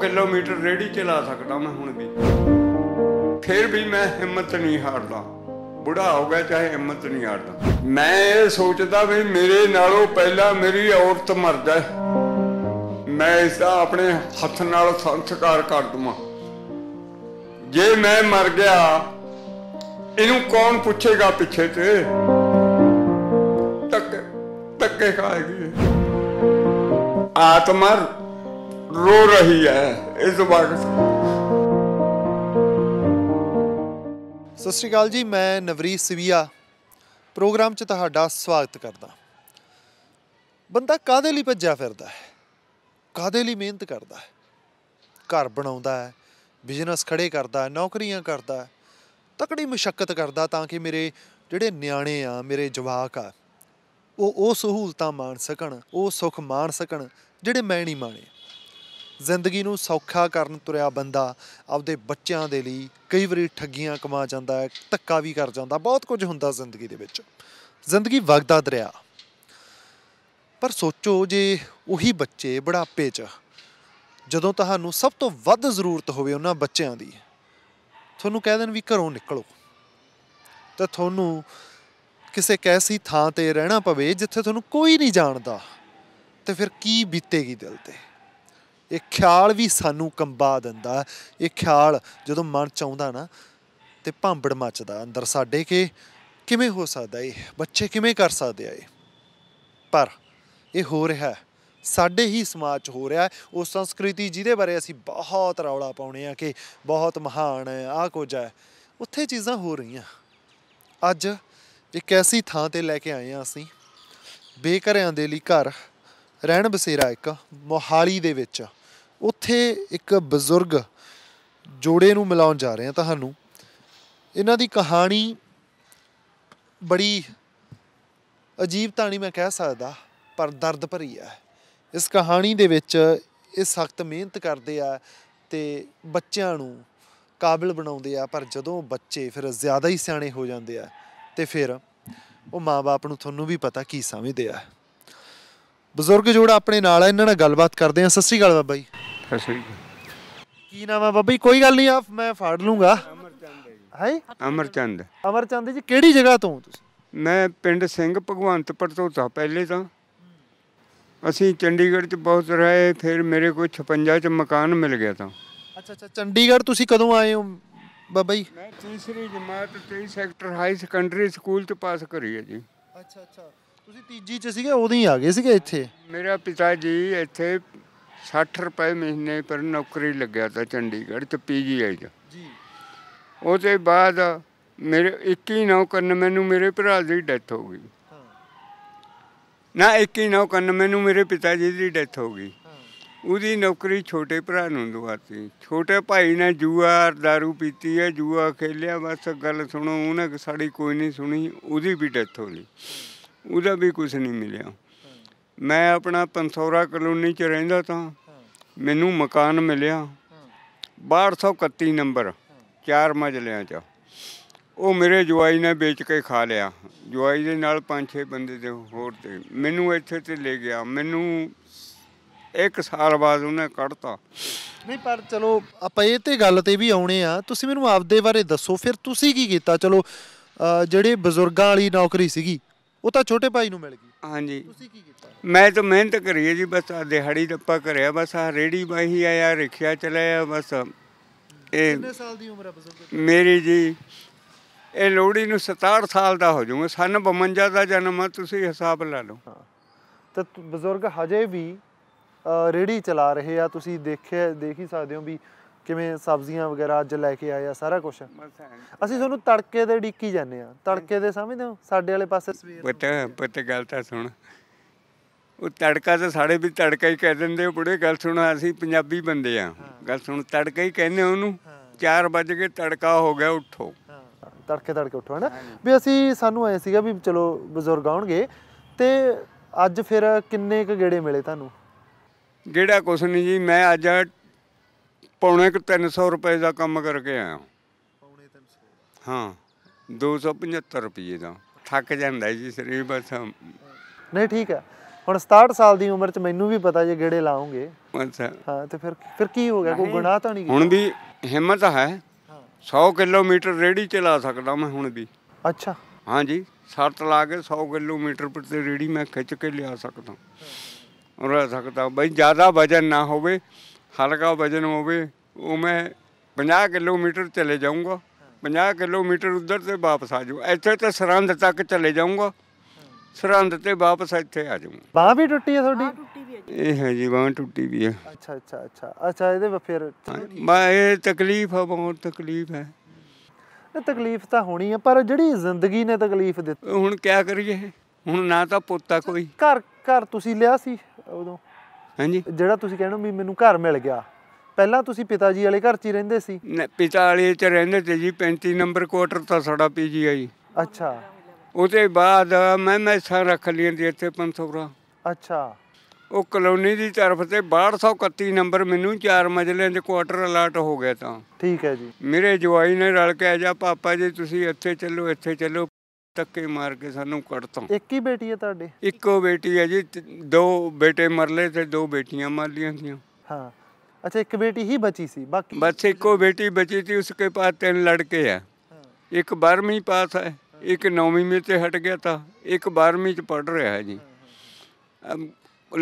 kilometre ਰੇੜੀ ਚਲਾ ਸਕਦਾ ਮੈਂ ਹੁਣ ਵੀ ਫਿਰ ਵੀ ਮੈਂ ਹਿੰਮਤ ਨਹੀਂ ਹਾਰਦਾ ਬੁੜਾ ਹੋ ਗਿਆ ਚਾਹੇ ਹਿੰਮਤ ਨਹੀਂ ਹਾਰਦਾ ਮੈਂ ਇਹ ਸੋਚਦਾ ਵੀ ਮੇਰੇ ਨਾਲੋਂ ਪਹਿਲਾਂ ਮੇਰੀ ਔਰਤ ਮਰ ਜਾਏ ਮੈਂ ਇਸ ਦਾ ਆਪਣੇ ਹੱਥ ਨਾਲ ਸੰਸਕਾਰ ਕਰ ਦੂੰਗਾ ਜੇ ਮੈਂ ਮਰ ਗਿਆ ਇਹਨੂੰ ਕੌਣ ਪੁੱਛੇਗਾ ਪਿੱਛੇ ਤੇ ਤੱਕ ਤੱਕੇ ਖਾਏਗੀ ਆਤਮਰ ਰੋ ਰਹੀ ਹੈ ਇਸ ਵਕਤ ਸਤਿ ਸ਼੍ਰੀ ਅਕਾਲ ਜੀ ਮੈਂ ਨਵਰੀਤ ਸਵੀਆ ਪ੍ਰੋਗਰਾਮ 'ਚ ਤੁਹਾਡਾ ਸਵਾਗਤ ਕਰਦਾ ਬੰਦਾ ਕਾਦੇ ਲਈ ਭੱਜਿਆ ਫਿਰਦਾ ਹੈ ਕਾਦੇ ਲਈ ਮਿਹਨਤ ਕਰਦਾ ਹੈ ਘਰ ਬਣਾਉਂਦਾ ਹੈ ਬਿਜ਼ਨਸ ਖੜੇ ਕਰਦਾ ਹੈ ਨੌਕਰੀਆਂ ਕਰਦਾ ਹੈ ਤਕੜੀ ਮੁਸ਼ਕਲ ਕਰਦਾ ਤਾਂ ਕਿ ਮੇਰੇ ਜਿਹੜੇ ਨਿਆਣੇ ਆ ਮੇਰੇ ਜਵਾਕ ਆ ਉਹ ਉਹ ਸਹੂਲਤਾਂ ਮਾਣ ਸਕਣ ਉਹ ਸੁੱਖ ਮਾਣ ਸਕਣ ਜਿਹੜੇ ਮੈਂ ਨਹੀਂ ਮਾਣੇ ਜ਼ਿੰਦਗੀ ਨੂੰ ਸੌਖਾ ਕਰਨ ਤੁਰਿਆ ਬੰਦਾ ਆਪਦੇ ਬੱਚਿਆਂ ਦੇ ਲਈ ਕਈ ਵਾਰੀ ਠੱਗੀਆਂ ਕਮਾ ਜਾਂਦਾ ਹੈ ਧੱਕਾ ਵੀ ਕਰ ਜਾਂਦਾ ਬਹੁਤ ਕੁਝ ਹੁੰਦਾ ਜ਼ਿੰਦਗੀ ਦੇ ਵਿੱਚ ਜ਼ਿੰਦਗੀ ਵਗਦਾ ਦਰਿਆ ਪਰ ਸੋਚੋ ਜੇ ਉਹੀ ਬੱਚੇ ਬੁਢਾਪੇ 'ਚ ਜਦੋਂ ਤੁਹਾਨੂੰ ਸਭ ਤੋਂ ਵੱਧ ਜ਼ਰੂਰਤ ਹੋਵੇ ਉਹਨਾਂ ਬੱਚਿਆਂ ਦੀ ਤੁਹਾਨੂੰ ਕਹਿ ਦੇਣ ਵੀ ਘਰੋਂ ਨਿਕਲੋ ਤਾਂ ਤੁਹਾਨੂੰ ਕਿਸੇ ਕੈਸੀ ਥਾਂ ਤੇ ਰਹਿਣਾ ਪਵੇ ਜਿੱਥੇ ਤੁਹਾਨੂੰ ਕੋਈ ਨਹੀਂ ਜਾਣਦਾ ਤੇ ਫਿਰ ਕੀ ਬੀਤੇਗੀ ਦਿਲ ਤੇ ਇਹ ਖਿਆਲ ਵੀ ਸਾਨੂੰ ਕੰਬਾ ਦਿੰਦਾ ਇਹ ਖਿਆਲ ਜਦੋਂ ਮਨ ਚ ਆਉਂਦਾ ਨਾ ਤੇ ਭਾਂਬੜ ਮੱਚਦਾ ਅੰਦਰ ਸਾਡੇ ਕਿ ਕਿਵੇਂ ਹੋ ਸਕਦਾ ਇਹ ਬੱਚੇ ਕਿਵੇਂ ਕਰ ਸਕਦੇ ਆ ਇਹ ਪਰ ਇਹ ਹੋ ਰਿਹਾ ਸਾਡੇ ਹੀ ਸਮਾਜ 'ਚ ਹੋ ਰਿਹਾ ਉਹ ਸੰਸਕ੍ਰਿਤੀ ਜਿਹਦੇ ਬਾਰੇ ਅਸੀਂ ਬਹੁਤ ਰੌਲਾ ਪਾਉਨੇ ਆ ਕਿ ਬਹੁਤ ਮਹਾਨ ਹੈ ਆ ਕੁਝ ਹੈ ਉੱਥੇ ਚੀਜ਼ਾਂ ਹੋ ਰਹੀਆਂ ਅੱਜ ਇੱਕ ਐਸੀ ਥਾਂ ਤੇ ਲੈ ਕੇ ਆਏ ਆ ਅਸੀਂ ਬੇਕਰਿਆਂ ਦੇ ਲਈ ਘਰ ਰਹਿਣ ਬਸੇਰਾ ਇੱਕ ਮੋਹਾਲੀ ਦੇ ਵਿੱਚ ਉੱਥੇ ਇੱਕ ਬਜ਼ੁਰਗ ਜੋੜੇ ਨੂੰ ਮਿਲਾਉਣ ਜਾ ਰਹੇ ਹਾਂ ਤੁਹਾਨੂੰ ਇਹਨਾਂ ਦੀ ਕਹਾਣੀ ਬੜੀ ਅਜੀਬ ਤਾਣੀ ਮੈਂ ਕਹਿ ਸਕਦਾ ਪਰ ਦਰਦ ਭਰੀ ਹੈ ਇਸ ਕਹਾਣੀ ਦੇ ਵਿੱਚ ਇਹ ਸਖਤ ਮਿਹਨਤ ਕਰਦੇ ਆ ਤੇ ਬੱਚਿਆਂ ਨੂੰ ਕਾਬਿਲ ਬਣਾਉਂਦੇ ਆ ਪਰ ਜਦੋਂ ਬੱਚੇ ਫਿਰ ਜ਼ਿਆਦਾ ਹੀ ਸਿਆਣੇ ਹੋ ਜਾਂਦੇ ਆ ਤੇ ਫਿਰ ਉਹ ਮਾਪੇ ਨੂੰ ਤੁਹਾਨੂੰ ਵੀ ਪਤਾ ਕੀ ਸਮਝਦੇ ਆ ਬਜ਼ੁਰਗ ਜੋੜਾ ਆਪਣੇ ਨਾਲ ਆ ਇਹਨਾਂ ਨਾਲ ਗੱਲਬਾਤ ਕਰਦੇ ਆ ਸਤਿ ਸ੍ਰੀ ਅਕਾਲ ਬਾਬਾ ਜੀ ਸਤਿ ਸ੍ਰੀ ਅਕਾਲ ਕੀ ਨਾਮ ਆ ਬਾਬਾ ਜੀ ਕੋਈ ਗੱਲ ਨਹੀਂ ਆ ਮੈਂ ਫੜ ਲੂੰਗਾ ਅਮਰਚੰਦ ਹੈ ਅਮਰਚੰਦ ਅਮਰਚੰਦ ਜੀ ਕਿਹੜੀ ਜਗ੍ਹਾ ਤੋਂ ਤੁਸੀਂ ਮੈਂ ਪਿੰਡ ਸਿੰਘ ਭਗਵੰਤਪੁਰ ਤੋਂ ਤਾਂ ਪਹਿਲੇ ਤਾਂ ਅਸੀਂ ਚੰਡੀਗੜ੍ਹ 'ਚ ਬਹੁਤ ਰਹੇ ਫਿਰ ਮੇਰੇ ਕੋਲ 56 'ਚ ਮਕਾਨ ਮਿਲ ਗਿਆ ਤਾਂ ਅੱਛਾ ਅੱਛਾ ਚੰਡੀਗੜ੍ਹ ਤੁਸੀਂ ਕਦੋਂ ਆਏ ਹੋ ਬਾਬਾ ਜੀ ਮੈਂ ਤੀਸਰੀ ਜਮਾਤ 23 ਸੈਕਟਰ ਹਾਈ ਸੈਕੰਡਰੀ ਸਕੂਲ 'ਚ ਪਾਸ ਕਰੀ ਹੈ ਜੀ ਅੱਛਾ ਅੱਛਾ ਤੁਸੀਂ ਤੀਜੀ ਚ ਸੀਗੇ ਉਦੋਂ ਹੀ ਆ ਗਏ ਸੀਗੇ ਇੱਥੇ ਮੇਰਾ ਪਿਤਾ ਜੀ ਇੱਥੇ 60 ਰੁਪਏ ਮਹੀਨੇ ਪਰ ਨੌਕਰੀ ਲੱਗਿਆ ਤਾਂ ਚੰਡੀਗੜ੍ਹ ਤੇ ਪੀਜੀਆਈ ਦਾ ਜੀ ਉਹਦੇ ਬਾਅਦ ਮੇਰੇ 21 2199 ਨੂੰ ਮੇਰੇ ਭਰਾ ਦੀ ਡੈਥ ਹੋ ਗਈ ਨਾ 21 2199 ਨੂੰ ਮੇਰੇ ਪਿਤਾ ਜੀ ਦੀ ਡੈਥ ਹੋ ਗਈ ਉਹਦੀ ਨੌਕਰੀ ਛੋਟੇ ਭਰਾ ਨੂੰ ਦਵਾਤੀ ਛੋਟੇ ਭਾਈ ਨੇ ਜੂਆ दारू ਪੀਤੀ ਹੈ ਜੂਆ ਖੇਲਿਆ ਬਸ ਗੱਲ ਸੁਣੋ ਉਹਨੇ ਸਾਡੀ ਕੋਈ ਨਹੀਂ ਸੁਣੀ ਉਹਦੀ ਵੀ ਡੈਥ ਹੋ ਗਈ ਉਹਦਾ ਵੀ ਕੁਝ ਨਹੀਂ ਮਿਲਿਆ ਮੈਂ ਆਪਣਾ ਪੰਸੌਰਾ ਕਲੋਨੀ 'ਚ ਰਹਿੰਦਾ ਤਾਂ ਮੈਨੂੰ ਮਕਾਨ ਮਿਲਿਆ 1231 ਨੰਬਰ ਚਾਰ ਮਜਲਿਆਂ 'ਚ ਉਹ ਮੇਰੇ ਜਵਾਈ ਨੇ ਵੇਚ ਕੇ ਖਾ ਲਿਆ ਜਵਾਈ ਦੇ ਨਾਲ ਪੰਜ ਛੇ ਬੰਦੇ ਦੇ ਹੋਰ ਤੇ ਮੈਨੂੰ ਇੱਥੇ ਤੇ ਲੈ ਗਿਆ ਮੈਨੂੰ ਇੱਕ ਸਾਲ ਬਾਅਦ ਉਹਨੇ ਕੱਢਤਾ ਨਹੀਂ ਪਰ ਚਲੋ ਆਪਾਂ ਇਹ ਤੇ ਗੱਲ ਤੇ ਵੀ ਆਉਣੇ ਆ ਤੁਸੀਂ ਮੈਨੂੰ ਆਪਦੇ ਬਾਰੇ ਦੱਸੋ ਫਿਰ ਤੁਸੀਂ ਕੀ ਕੀਤਾ ਚਲੋ ਜਿਹੜੇ ਬਜ਼ੁਰਗਾਂ ਵਾਲੀ ਨੌਕਰੀ ਸੀਗੀ ਉਹ ਤਾਂ ਛੋਟੇ ਭਾਈ ਨੂੰ ਮਿਲ ਗਈ ਹਾਂਜੀ ਤੁਸੀਂ ਕੀ ਕੀਤਾ ਮੈਂ ਤਾਂ ਮਿਹਨਤ ਕਰੀ ਜੀ ਬਸ ਆ ਦਿਹਾੜੀ ਦੱਪਾ ਕਰਿਆ ਬਸ ਆ ਰੇੜੀ ਬਾਹੀ ਆ ਰਖਿਆ ਰਿਖਿਆ ਚਲਾਇਆ ਬਸ ਇਹ ਕਿੰਨੇ ਸਾਲ ਦੀ ਉਮਰ ਆ ਬਜ਼ੁਰਗ ਮੇਰੀ ਜੀ ਇਹ ਲੋੜੀ ਨੂੰ 67 ਸਾਲ ਦਾ ਹੋ ਜਾਊਗਾ ਸਨ 52 ਦਾ ਜਨਮ ਆ ਤੁਸੀਂ ਹਿਸਾਬ ਲਾ ਲਓ ਤਾਂ ਬਜ਼ੁਰਗ ਹਜੇ ਵੀ ਰੇੜੀ ਚਲਾ ਰਹੇ ਆ ਤੁਸੀਂ ਦੇਖਿਆ ਦੇਖ ਹੀ ਸਕਦੇ ਹੋ ਵੀ ਕਿਵੇਂ ਸਬਜ਼ੀਆਂ ਵਗੈਰਾ ਅੱਜ ਲੈ ਕੇ ਆਇਆ ਸਾਰਾ ਕੁਝ ਅਸੀਂ ਤੁਹਾਨੂੰ ਤੜਕੇ ਦੇ ਡੀਕੀ ਜਾਂਦੇ ਆ ਤੜਕੇ ਦੇ ਸਮਝਦੇ ਹੋ ਸਾਡੇ ਵਾਲੇ ਪਾਸੇ ਪੁੱਤ ਪੁੱਤ ਗੱਲ ਤਾਂ ਸੁਣ ਉਹ ਤੜਕਾ ਤਾਂ ਸਾਡੇ ਵੀ ਤੜਕਾ ਹੀ ਕਹਿ ਦਿੰਦੇ ਹੋ ਬੁੜੇ ਗੱਲ ਸੁਣ ਅਸੀਂ ਪੰਜਾਬੀ ਬੰਦੇ ਆ ਗੱਲ ਸੁਣ ਤੜਕਾ ਹੀ ਕਹਿੰਦੇ ਉਹਨੂੰ 4 ਵਜੇ ਕੇ ਤੜਕਾ ਹੋ ਗਿਆ ਉੱਠੋ ਤੜਕੇ ਤੜਕੇ ਉੱਠੋ ਨਾ ਵੀ ਅਸੀਂ ਸਾਨੂੰ ਆਏ ਸੀਗਾ ਵੀ ਚਲੋ ਬਜ਼ੁਰਗ ਆਉਣਗੇ ਤੇ ਅੱਜ ਫਿਰ ਕਿੰਨੇ ਕ ਗੇੜੇ ਮਿਲੇ ਤੁਹਾਨੂੰ ਗੇੜਾ ਕੁਛ ਨਹੀਂ ਜੀ ਮੈਂ ਅੱਜ ਪੌਣੇ 300 ਰੁਪਏ ਦਾ ਕੰਮ ਕਰਕੇ ਆਇਆ ਪੌਣੇ 300 ਹਾਂ 275 ਰੁਪਏ ਦਾ ਥੱਕ ਜਾਂਦਾ ਜੀ ਸਰੀਰ ਬਸ ਨਹੀਂ ਠੀਕ ਹੈ ਹੁਣ 67 ਸਾਲ ਦੀ ਉਮਰ 'ਚ ਮੈਨੂੰ ਵੀ ਪਤਾ ਜੇ ਗੇੜੇ ਲਾਉਂਗੇ ਅੱਛਾ ਹਾਂ ਤੇ ਫਿਰ ਫਿਰ ਕੀ ਹੋ ਗਿਆ ਕੋਈ ਗੁਨਾਹ ਤਾਂ ਨਹੀਂ ਹੁਣ ਵੀ ਹਿੰਮਤ ਹੈ 100 ਕਿਲੋਮੀਟਰ ਰੇੜੀ ਚਲਾ ਸਕਦਾ ਮੈਂ ਹੁਣ ਵੀ ਅੱਛਾ ਹਾਂ ਜੀ ਸਰਤ ਲਾ ਕੇ 100 ਕਿਲੋਮੀਟਰ ਪ੍ਰਤੀ ਰੇੜੀ ਮੈਂ ਖਿੱਚ ਕੇ ਲਿਆ ਸਕਦਾ ਰਹਿ ਸਕਦਾ ਬਈ ਜ਼ਿਆਦਾ ਵਜਨ ਨਾ ਹੋਵੇ ਹਲਕਾ ਵਜਨ ਹੋਵੇ ਉਹ ਮੈਂ 50 ਕਿਲੋਮੀਟਰ ਚਲੇ ਜਾਊਂਗਾ 50 ਕਿਲੋਮੀਟਰ ਉੱਧਰ ਤੇ ਵਾਪਸ ਆ ਜਾਊਂ ਇੱਥੇ ਤੇ ਸਰੰਦ ਤੱਕ ਚਲੇ ਜਾਊਂਗਾ ਸਰੰਦ ਤੇ ਵਾਪਸ ਇੱਥੇ ਆ ਜਾਊਂ ਬਾਹ ਵੀ ਟੁੱਟੀ ਹੈ ਤੁਹਾਡੀ ਇਹ ਹੈ ਜੀ ਬਾਹ ਟੁੱਟੀ ਵੀ ਹੈ ਅੱਛਾ ਅੱਛਾ ਅੱਛਾ ਅੱਛਾ ਇਹਦੇ ਫਿਰ ਮੈਂ ਇਹ ਤਕਲੀਫ ਹੈ ਬਹੁਤ ਤਕਲੀਫ ਹੈ ਇਹ ਤਕਲੀਫ ਤਾਂ ਹੋਣੀ ਆ ਪਰ ਜਿਹੜੀ ਜ਼ਿੰਦਗੀ ਨੇ ਤਕਲੀਫ ਦਿੱਤੀ ਹੁਣ ਕੀ ਕਰੀਏ ਹੁਣ ਨਾ ਤਾਂ ਪੋਤਾ ਕੋਈ ਘਰ ਘਰ ਤੁਸੀਂ ਲਿਆ ਸੀ ਉਦੋਂ ਹਾਂਜੀ ਜਿਹੜਾ ਤੁਸੀਂ ਕਹਿੰਦੇ ਹੋ ਵੀ ਮੈਨੂੰ ਘਰ ਮਿਲ ਗਿਆ ਪਹਿਲਾਂ ਤੁਸੀਂ ਪਿਤਾ ਜੀ ਵਾਲੇ ਘਰ 'ਚ ਹੀ ਰਹਿੰਦੇ ਸੀ ਪਿਤਾ ਵਾਲੇ 'ਚ ਰਹਿੰਦੇ ਤੇ ਜੀ 35 ਨੰਬਰ ਕੁਆਟਰ ਤਾਂ ਸਾਡਾ ਪੀਜੀ ਆਈ ਅੱਛਾ ਉਹਦੇ ਬਾਅਦ ਮੈਂ ਮੈਸਾਂ ਰੱਖ ਲਈਆਂ ਦੀ ਇੱਥੇ 500 ਰੁਪਏ ਅੱਛਾ ਉਹ ਕਲੋਨੀ ਦੀ ਤਰਫ ਤੇ 6231 ਨੰਬਰ ਮੈਨੂੰ ਚਾਰ ਮਜਲਿਆਂ ਦੇ ਕੁਆਟਰ ਅਲਾਟ ਹੋ ਗਿਆ ਤਾਂ ਠੀਕ ਹੈ ਜੀ ਮੇਰੇ ਜਵਾਈ ਨੇ ਰਲ ਕੇ ਆ ਜਾ ਪਾਪਾ ਜੀ ਤੁਸੀਂ ਇੱਥੇ ਚੱਲੋ ਇੱਥੇ ਚੱਲੋ ਤੱਕੇ ਮਾਰ ਕੇ ਸਾਨੂੰ ਕੱਢਤਾ ਇੱਕ ਹੀ ਬੇਟੀ ਹੈ ਤੁਹਾਡੇ ਇੱਕੋ ਬੇਟੀ ਹੈ ਜੀ ਦੋ ਬੇਟੇ ਮਰਲੇ ਤੇ ਦੋ ਬੇਟੀਆਂ ਮਰ ਲੀਆਂ ਸੀ ਹਾਂ ਅੱਛਾ ਇੱਕ ਬੇਟੀ ਹੀ ਬਚੀ ਸੀ ਬਾਕੀ ਬਸ ਇੱਕੋ ਬੇਟੀ ਬਚੀ ਸੀ ਉਸਕੇ ਪਾਸ ਤਿੰਨ ਲੜਕੇ ਆ ਇੱਕ 12ਵੀਂ ਪਾਸ ਹੈ ਇੱਕ 9ਵੀਂ ਵਿੱਚ ਤੇ ਹਟ ਗਿਆ ਤਾਂ ਇੱਕ 12ਵੀਂ ਚ ਪੜ ਰਿਹਾ ਹੈ ਜੀ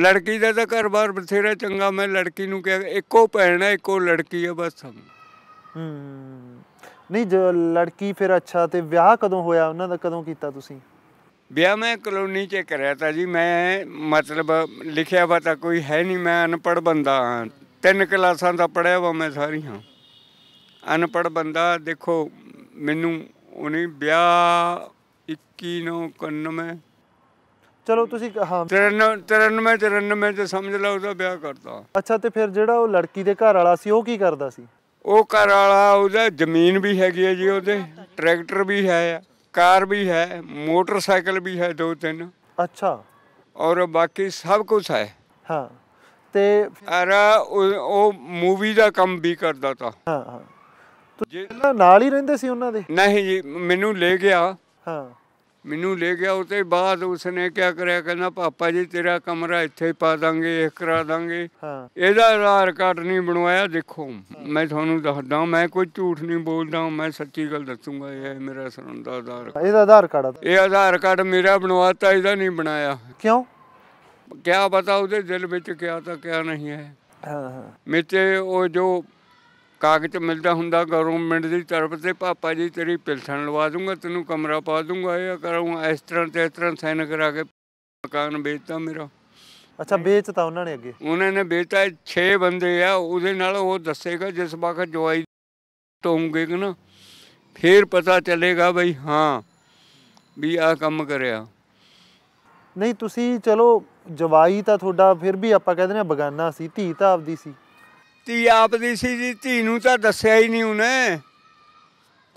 ਲੜਕੀ ਦਾ ਤਾਂ ਘਰ-ਬਾਰ ਬਥੇਰਾ ਚੰਗਾ ਮੈਂ ਲੜਕੀ ਨੂੰ ਕਿਹਾ ਇੱਕੋ ਭੈਣ ਹੈ ਇੱਕੋ ਲੜਕੀ ਹੈ ਬਸ ਹਮ ਨਹੀਂ ਜੋ ਲੜਕੀ ਫਿਰ ਅੱਛਾ ਤੇ ਵਿਆਹ ਕਦੋਂ ਹੋਇਆ ਉਹਨਾਂ ਦਾ ਕਦੋਂ ਕੀਤਾ ਤੁਸੀਂ ਵਿਆਹ ਮੈਂ ਕਲੋਨੀ 'ਚ ਕਰਿਆ ਤਾਂ ਜੀ ਮੈਂ ਮਤਲਬ ਲਿਖਿਆ ਵਾ ਤਾਂ ਕੋਈ ਹੈ ਨਹੀਂ ਮੈਂ ਅਨਪੜ ਬੰਦਾ ਹਾਂ ਤਿੰਨ ਕਲਾਸਾਂ ਦਾ ਪੜਿਆ ਵਾ ਮੈਂ ਸਾਰੀਆਂ ਅਨਪੜ ਬੰਦਾ ਦੇਖੋ ਮੈਨੂੰ ਉਹਨੇ ਵਿਆਹ 21 ਨੂੰ 99 ਚਲੋ ਤੁਸੀਂ ਹਾਂ 93 93 ਤੇ ਸਮਝ ਲਓ ਉਹਦਾ ਵਿਆਹ ਕਰਤਾ ਅੱਛਾ ਤੇ ਫਿਰ ਜਿਹੜਾ ਉਹ ਲੜਕੀ ਦੇ ਘਰ ਵਾਲਾ ਸੀ ਉਹ ਕੀ ਕਰਦਾ ਸੀ ਉਹ ਘਰ ਵਾਲਾ ਉਹਦਾ ਜ਼ਮੀਨ ਵੀ ਹੈਗੀ ਹੈ ਜੀ ਉਹਦੇ ਟਰੈਕਟਰ ਵੀ ਹੈ ਕਾਰ ਵੀ ਹੈ ਮੋਟਰਸਾਈਕਲ ਵੀ ਹੈ ਦੋ ਤਿੰਨ ਅੱਛਾ ਔਰ ਬਾਕੀ ਸਭ ਕੁਝ ਹੈ ਹਾਂ ਤੇ ਅਰ ਉਹ ਮੂਵੀ ਦਾ ਕੰਮ ਵੀ ਕਰਦਾ ਤਾ ਹਾਂ ਹਾਂ ਨਾਲ ਹੀ ਰਹਿੰਦੇ ਸੀ ਉਹਨਾਂ ਦੇ ਨਹੀਂ ਜੀ ਮੈਨੂੰ ਲੈ ਗਿਆ ਹਾਂ ਮੈਨੂੰ ਲੈ ਗਿਆ ਉਤੇ ਬਾਅਦ ਉਸਨੇ ਕੀ ਕਰਿਆ ਕਹਿੰਦਾ ਪਾਪਾ ਜੀ ਤੇਰਾ ਕਮਰਾ ਇੱਥੇ ਹੀ ਪਾ ਦਾਂਗੇ ਇਹ ਕਰਾ ਦਾਂਗੇ ਇਹਦਾ ਆਧਾਰ ਕਾਰਡ ਨਹੀਂ ਬਣਵਾਇਆ ਦੇਖੋ ਮੈਂ ਤੁਹਾਨੂੰ ਦੱਸਦਾ ਮੈਂ ਕੋਈ ਝੂਠ ਨਹੀਂ ਬੋਲਦਾ ਮੈਂ ਸੱਚੀ ਗੱਲ ਦੱਸੂਗਾ ਇਹ ਮੇਰਾ ਸਰਨ ਦਾ ਆਧਾਰ ਇਹਦਾ ਆਧਾਰ ਕਾਰਡ ਇਹ ਆਧਾਰ ਕਾਰਡ ਮੇਰਾ ਬਣਵਾਤਾ ਇਹਦਾ ਨਹੀਂ ਬਣਾਇਆ ਕਿਉਂ ਕਿਆ ਪਤਾ ਉਹਦੇ ਦਿਲ ਵਿੱਚ ਕਿਆ ਤਾਂ ਕਿਆ ਨਹੀਂ ਹੈ ਹਾਂ ਹਾਂ ਮੇਤੇ ਉਹ ਜੋ ਕਾਗਜ਼ ਮਿਲਦਾ ਹੁੰਦਾ ਗਵਰਨਮੈਂਟ ਦੀ ਤਰਫ ਤੇ ਪਾਪਾ ਜੀ ਤੇਰੀ ਪਿਲਸਣ ਲਵਾ ਦੂੰਗਾ ਤੈਨੂੰ ਕਮਰਾ ਪਾ ਦੂੰਗਾ ਇਹ ਕਰਾਂਗਾ ਇਸ ਤਰ੍ਹਾਂ ਤੇ ਇਸ ਤਰ੍ਹਾਂ ਸਾਈਨ ਕਰਾ ਕੇ ਮਕਾਨ ਵੇਚਤਾ ਮੇਰਾ ਅੱਛਾ ਵੇਚਤਾ ਉਹਨਾਂ ਨੇ ਅੱਗੇ ਉਹਨਾਂ ਨੇ ਵੇਚਤਾ 6 ਬੰਦੇ ਆ ਉਹਦੇ ਨਾਲ ਉਹ ਦੱਸੇਗਾ ਜਿਸ ਵਕਤ ਜਵਾਈ ਤੋਂਗੇ ਨਾ ਫੇਰ ਪਤਾ ਚੱਲੇਗਾ ਬਈ ਹਾਂ ਵੀ ਆ ਕੰਮ ਕਰਿਆ ਨਹੀਂ ਤੁਸੀਂ ਚਲੋ ਜਵਾਈ ਤਾਂ ਤੁਹਾਡਾ ਫਿਰ ਵੀ ਆਪਾਂ ਕਹਿੰਦੇ ਨੇ ਬਗਾਨਾ ਸੀ ਧੀ ਤਾਂ ਆਪਦੀ ਸੀ ਧੀ ਆਪਦੀ ਸੀ ਜੀ ਧੀ ਨੂੰ ਤਾਂ ਦੱਸਿਆ ਹੀ ਨਹੀਂ ਉਹਨੇ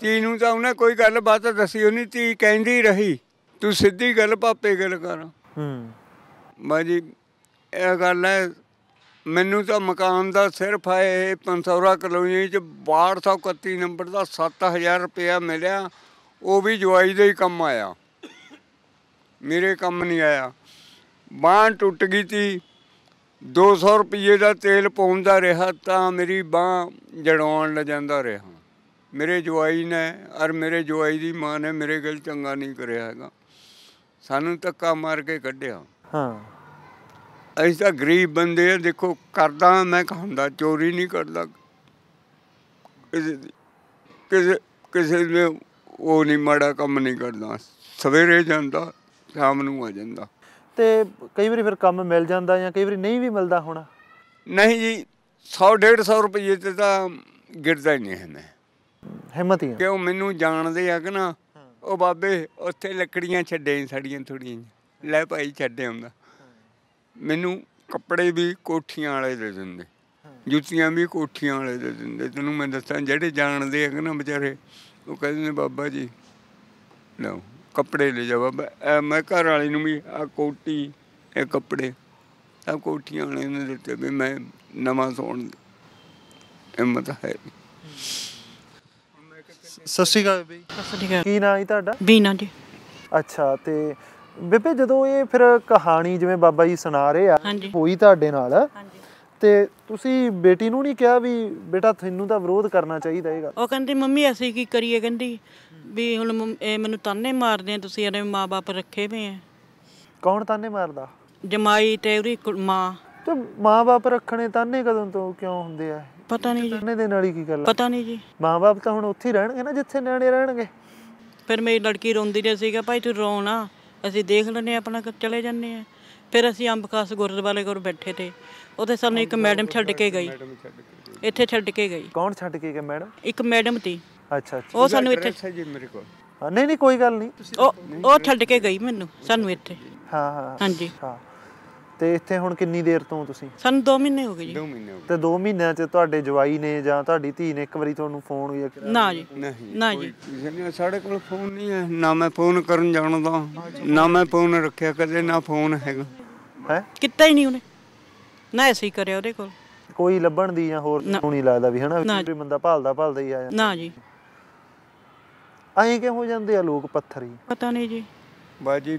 ਧੀ ਨੂੰ ਤਾਂ ਉਹਨੇ ਕੋਈ ਗੱਲ ਬਾਤ ਦੱਸੀ ਉਹ ਨਹੀਂ ਧੀ ਕਹਿੰਦੀ ਰਹੀ ਤੂੰ ਸਿੱਧੀ ਗੱਲ ਪਾਪੇ ਗੱਲ ਕਰ ਹੂੰ ਮੈਂ ਜੀ ਇਹ ਗੱਲ ਹੈ ਮੈਨੂੰ ਤਾਂ ਮਕਾਨ ਦਾ ਸਿਰਫ 500 ਪੰਸੌਰਾ ਕਲੋਨੀ ਚ 1231 ਨੰਬਰ ਦਾ 7000 ਰੁਪਇਆ ਮਿਲਿਆ ਉਹ ਵੀ ਜਵਾਈ ਦੇ ਹੀ ਕੰਮ ਆਇਆ ਮੇਰੇ ਕੰਮ ਨਹੀਂ ਆਇਆ ਬਾਹ ਟੁੱਟ ਗਈ ਸੀ 200 ਰੁਪਏ ਦਾ ਤੇਲ ਪਾਉਂਦਾ ਰਿਹਾ ਤਾਂ ਮੇਰੀ ਬਾਹ ਜੜਾਉਣ ਜਾਂਦਾ ਰਿਹਾ ਮੇਰੇ ਜਵਾਈ ਨੇ ਔਰ ਮੇਰੇ ਜਵਾਈ ਦੀ ਮਾਂ ਨੇ ਮੇਰੇ ਗੱਲ ਚੰਗਾ ਨਹੀਂ ਕਰਿਆ ਹੈਗਾ ਸਾਨੂੰ ਧੱਕਾ ਮਾਰ ਕੇ ਕੱਢਿਆ ਹਾਂ ਅਸੀਂ ਤਾਂ ਗਰੀਬ ਬੰਦੇ ਆ ਦੇਖੋ ਕਰਦਾ ਮੈਂ ਕਹਿੰਦਾ ਚੋਰੀ ਨਹੀਂ ਕਰਦਾ ਕਿਸੇ ਕਿਸੇ ਨੇ ਉਹ ਨਹੀਂ ਮਾੜਾ ਕੰਮ ਨਹੀਂ ਕਰਦਾ ਸਵੇਰੇ ਜਾਂਦਾ ਸ਼ਾਮ ਨੂੰ ਆ ਜਾਂਦਾ ਤੇ ਕਈ ਵਾਰੀ ਫਿਰ ਕੰਮ ਮਿਲ ਜਾਂਦਾ ਜਾਂ ਕਈ ਵਾਰੀ ਨਹੀਂ ਵੀ ਮਿਲਦਾ ਹੋਣਾ ਨਹੀਂ ਜੀ 100 150 ਰੁਪਏ ਤੇ ਤਾਂ ਗਿਰਦਾ ਹੀ ਨਹੀਂ ਹੈ ਹਿੰਮਤ ਹੀ ਕਿਉਂ ਮੈਨੂੰ ਜਾਣਦੇ ਆ ਕਿ ਨਾ ਉਹ ਬਾਬੇ ਉੱਥੇ ਲੱਕੜੀਆਂ ਛੱਡੇ ਸੜੀਆਂ ਥੋੜੀਆਂ ਲੈ ਭਾਈ ਛੱਡੇ ਹੁੰਦਾ ਮੈਨੂੰ ਕੱਪੜੇ ਵੀ ਕੋਠੀਆਂ ਵਾਲੇ ਦੇ ਦਿੰਦੇ ਜੁੱਤੀਆਂ ਵੀ ਕੋਠੀਆਂ ਵਾਲੇ ਦੇ ਦਿੰਦੇ ਤੈਨੂੰ ਮੈਂ ਦੱਸਾਂ ਜਿਹੜੇ ਜਾਣਦੇ ਆ ਕਿ ਨਾ ਵਿਚਾਰੇ ਉਹ ਕਹਿੰਦੇ ਨੇ ਬਾਬਾ ਜੀ ਲਓ ਕੱਪੜੇ ਲੈ ਜਾਵਾ ਮੈਂ ਮੈਂ ਘਰ ਵਾਲੀ ਨੂੰ ਵੀ ਆ ਕੋਟੀ ਇਹ ਕੱਪੜੇ ਆ ਕੋਟੀਆਂ ਵਾਲੇ ਨੇ ਦਿੱਤੇ ਵੀ ਮੈਂ ਨਵਾਂ ਸੌਣ ਹਿੰਮਤ ਹੈ ਸਤਿ ਸ਼੍ਰੀ ਅਕਾਲ ਬਈ ਸਤਿ ਸ਼੍ਰੀ ਅਕਾਲ ਕੀ ਨਾਂ ਹੈ ਤੁਹਾਡਾ ਬੀਨਾ ਜੀ ਅੱਛਾ ਤੇ ਬੇਬੇ ਜਦੋਂ ਇਹ ਫਿਰ ਕਹਾਣੀ ਜਿਵੇਂ ਬਾਬਾ ਜੀ ਸੁਣਾ ਰਹੇ ਆ ਹੋਈ ਤੁਹਾਡੇ ਨਾਲ ਤੇ ਤੁਸੀਂ ਬੇਟੀ ਨੂੰ ਨਹੀਂ ਕਿਹਾ ਵੀ ਬੇਟਾ ਤੈਨੂੰ ਤਾਂ ਵਿਰੋਧ ਕਰਨਾ ਚਾਹੀਦਾ ਹੈਗਾ ਉਹ ਕਹਿੰਦੀ ਮੰਮੀ ਅਸੀਂ ਕੀ ਕਰੀਏ ਕਹਿੰਦੀ ਵੀ ਹੁਣ ਇਹ ਮੈਨੂੰ ਤਾਨੇ ਮਾਰਦੇ ਆ ਤੁਸੀਂ ਇਹਦੇ ਮਾਪੇ ਰੱਖੇ ਹੋਏ ਆ ਕੌਣ ਤਾਨੇ ਮਾਰਦਾ ਜਮਾਈ ਤੇ ਉਹਦੀ ਮਾਂ ਤੇ ਮਾਪੇ ਰੱਖਣੇ ਤਾਨੇ ਕਦੋਂ ਤੋਂ ਕਿਉਂ ਹੁੰਦੇ ਆ ਪਤਾ ਨਹੀਂ ਜੀ ਤਾਨੇ ਦੇ ਨਾਲ ਹੀ ਕੀ ਗੱਲ ਆ ਪਤਾ ਨਹੀਂ ਜੀ ਮਾਪੇ ਤਾਂ ਹੁਣ ਉੱਥੇ ਹੀ ਰਹਿਣਗੇ ਨਾ ਜਿੱਥੇ ਨਿਆਣੇ ਰਹਿਣਗੇ ਫਿਰ ਮੇਰੀ ਲੜਕੀ ਰੋਂਦੀ ਰਹੀ ਸੀਗਾ ਭਾਈ ਤੂੰ ਰੋਣਾ ਅਸੀਂ ਦੇਖ ਲੈਨੇ ਆਪਣਾ ਚਲੇ ਜਾਂਦੇ ਆ ਫਿਰ ਅਸੀਂ ਅੰਬਕਾਸ ਗੁਰਦੁਆਰੇ ਕੋਲ ਬੈਠੇ ਤੇ ਉੱਥੇ ਸਾਨੂੰ ਇੱਕ ਮੈਡਮ ਛੱਡ ਕੇ ਗਈ ਇੱਥੇ ਛੱਡ ਕੇ ਗਈ ਕੌਣ ਛੱਡ ਕੇ ਗਿਆ ਮੈਡਮ ਇੱਕ ਮੈਡਮ ਤੀ ਅੱਛਾ ਅੱਛਾ ਉਹ ਸਾਨੂੰ ਇੱਥੇ ਅੱਛਾ ਜੀ ਮੇਰੇ ਕੋਲ ਨਹੀਂ ਨਹੀਂ ਕੋਈ ਗੱਲ ਨਹੀਂ ਉਹ ਉਹ ਛੱਡ ਕੇ ਗਈ ਮੈਨੂੰ ਸਾਨੂੰ ਇੱਥੇ ਹਾਂ ਹਾਂ ਹਾਂਜੀ ਹਾਂ ਤੇ ਇੱਥੇ ਹੁਣ ਕਿੰਨੀ ਦੇਰ ਤੋਂ ਤੁਸੀਂ ਸਾਨੂੰ 2 ਮਹੀਨੇ ਹੋ ਗਏ ਜੀ 2 ਮਹੀਨੇ ਹੋ ਗਏ ਤੇ 2 ਮਹੀਨਿਆਂ ਚ ਤੁਹਾਡੇ ਜਵਾਈ ਨੇ ਜਾਂ ਤੁਹਾਡੀ ਧੀ ਨੇ ਇੱਕ ਵਾਰੀ ਤੁਹਾਨੂੰ ਫੋਨ ਵੀ ਜਾਂ ਨਾ ਜੀ ਨਹੀਂ ਨਾ ਜੀ ਸਾਡੇ ਕੋਲ ਫੋਨ ਨਹੀਂ ਹੈ ਨਾ ਮੈਂ ਫੋਨ ਕਰਨ ਜਾਣਦਾ ਨਾ ਮੈਂ ਫੋਨ ਰੱਖਿਆ ਕਦੇ ਨਾ ਫੋਨ ਹੈਗਾ ਹੈ ਕਿੱਤਾ ਹੀ ਨਹੀਂ ਉਹਨੇ ਨਾ ਐਸੇ ਹੀ ਕਰਿਆ ਉਹਦੇ ਕੋਲ ਕੋਈ ਲੱਭਣ ਦੀ ਜਾਂ ਹੋਰ ਨਹੀਂ ਲੱਗਦਾ ਵੀ ਹਨਾ ਕੋਈ ਬੰਦਾ ਭਾਲਦਾ ਭਾਲਦਾ ਹੀ ਆ ਜਾਂਦਾ ਨਾ ਜੀ ਐਂ ਕਿਉਂ ਹੋ ਜਾਂਦੇ ਆ ਲੋਕ ਪੱਥਰੀ ਪਤਾ ਨਹੀਂ ਜੀ ਬਾਜੀ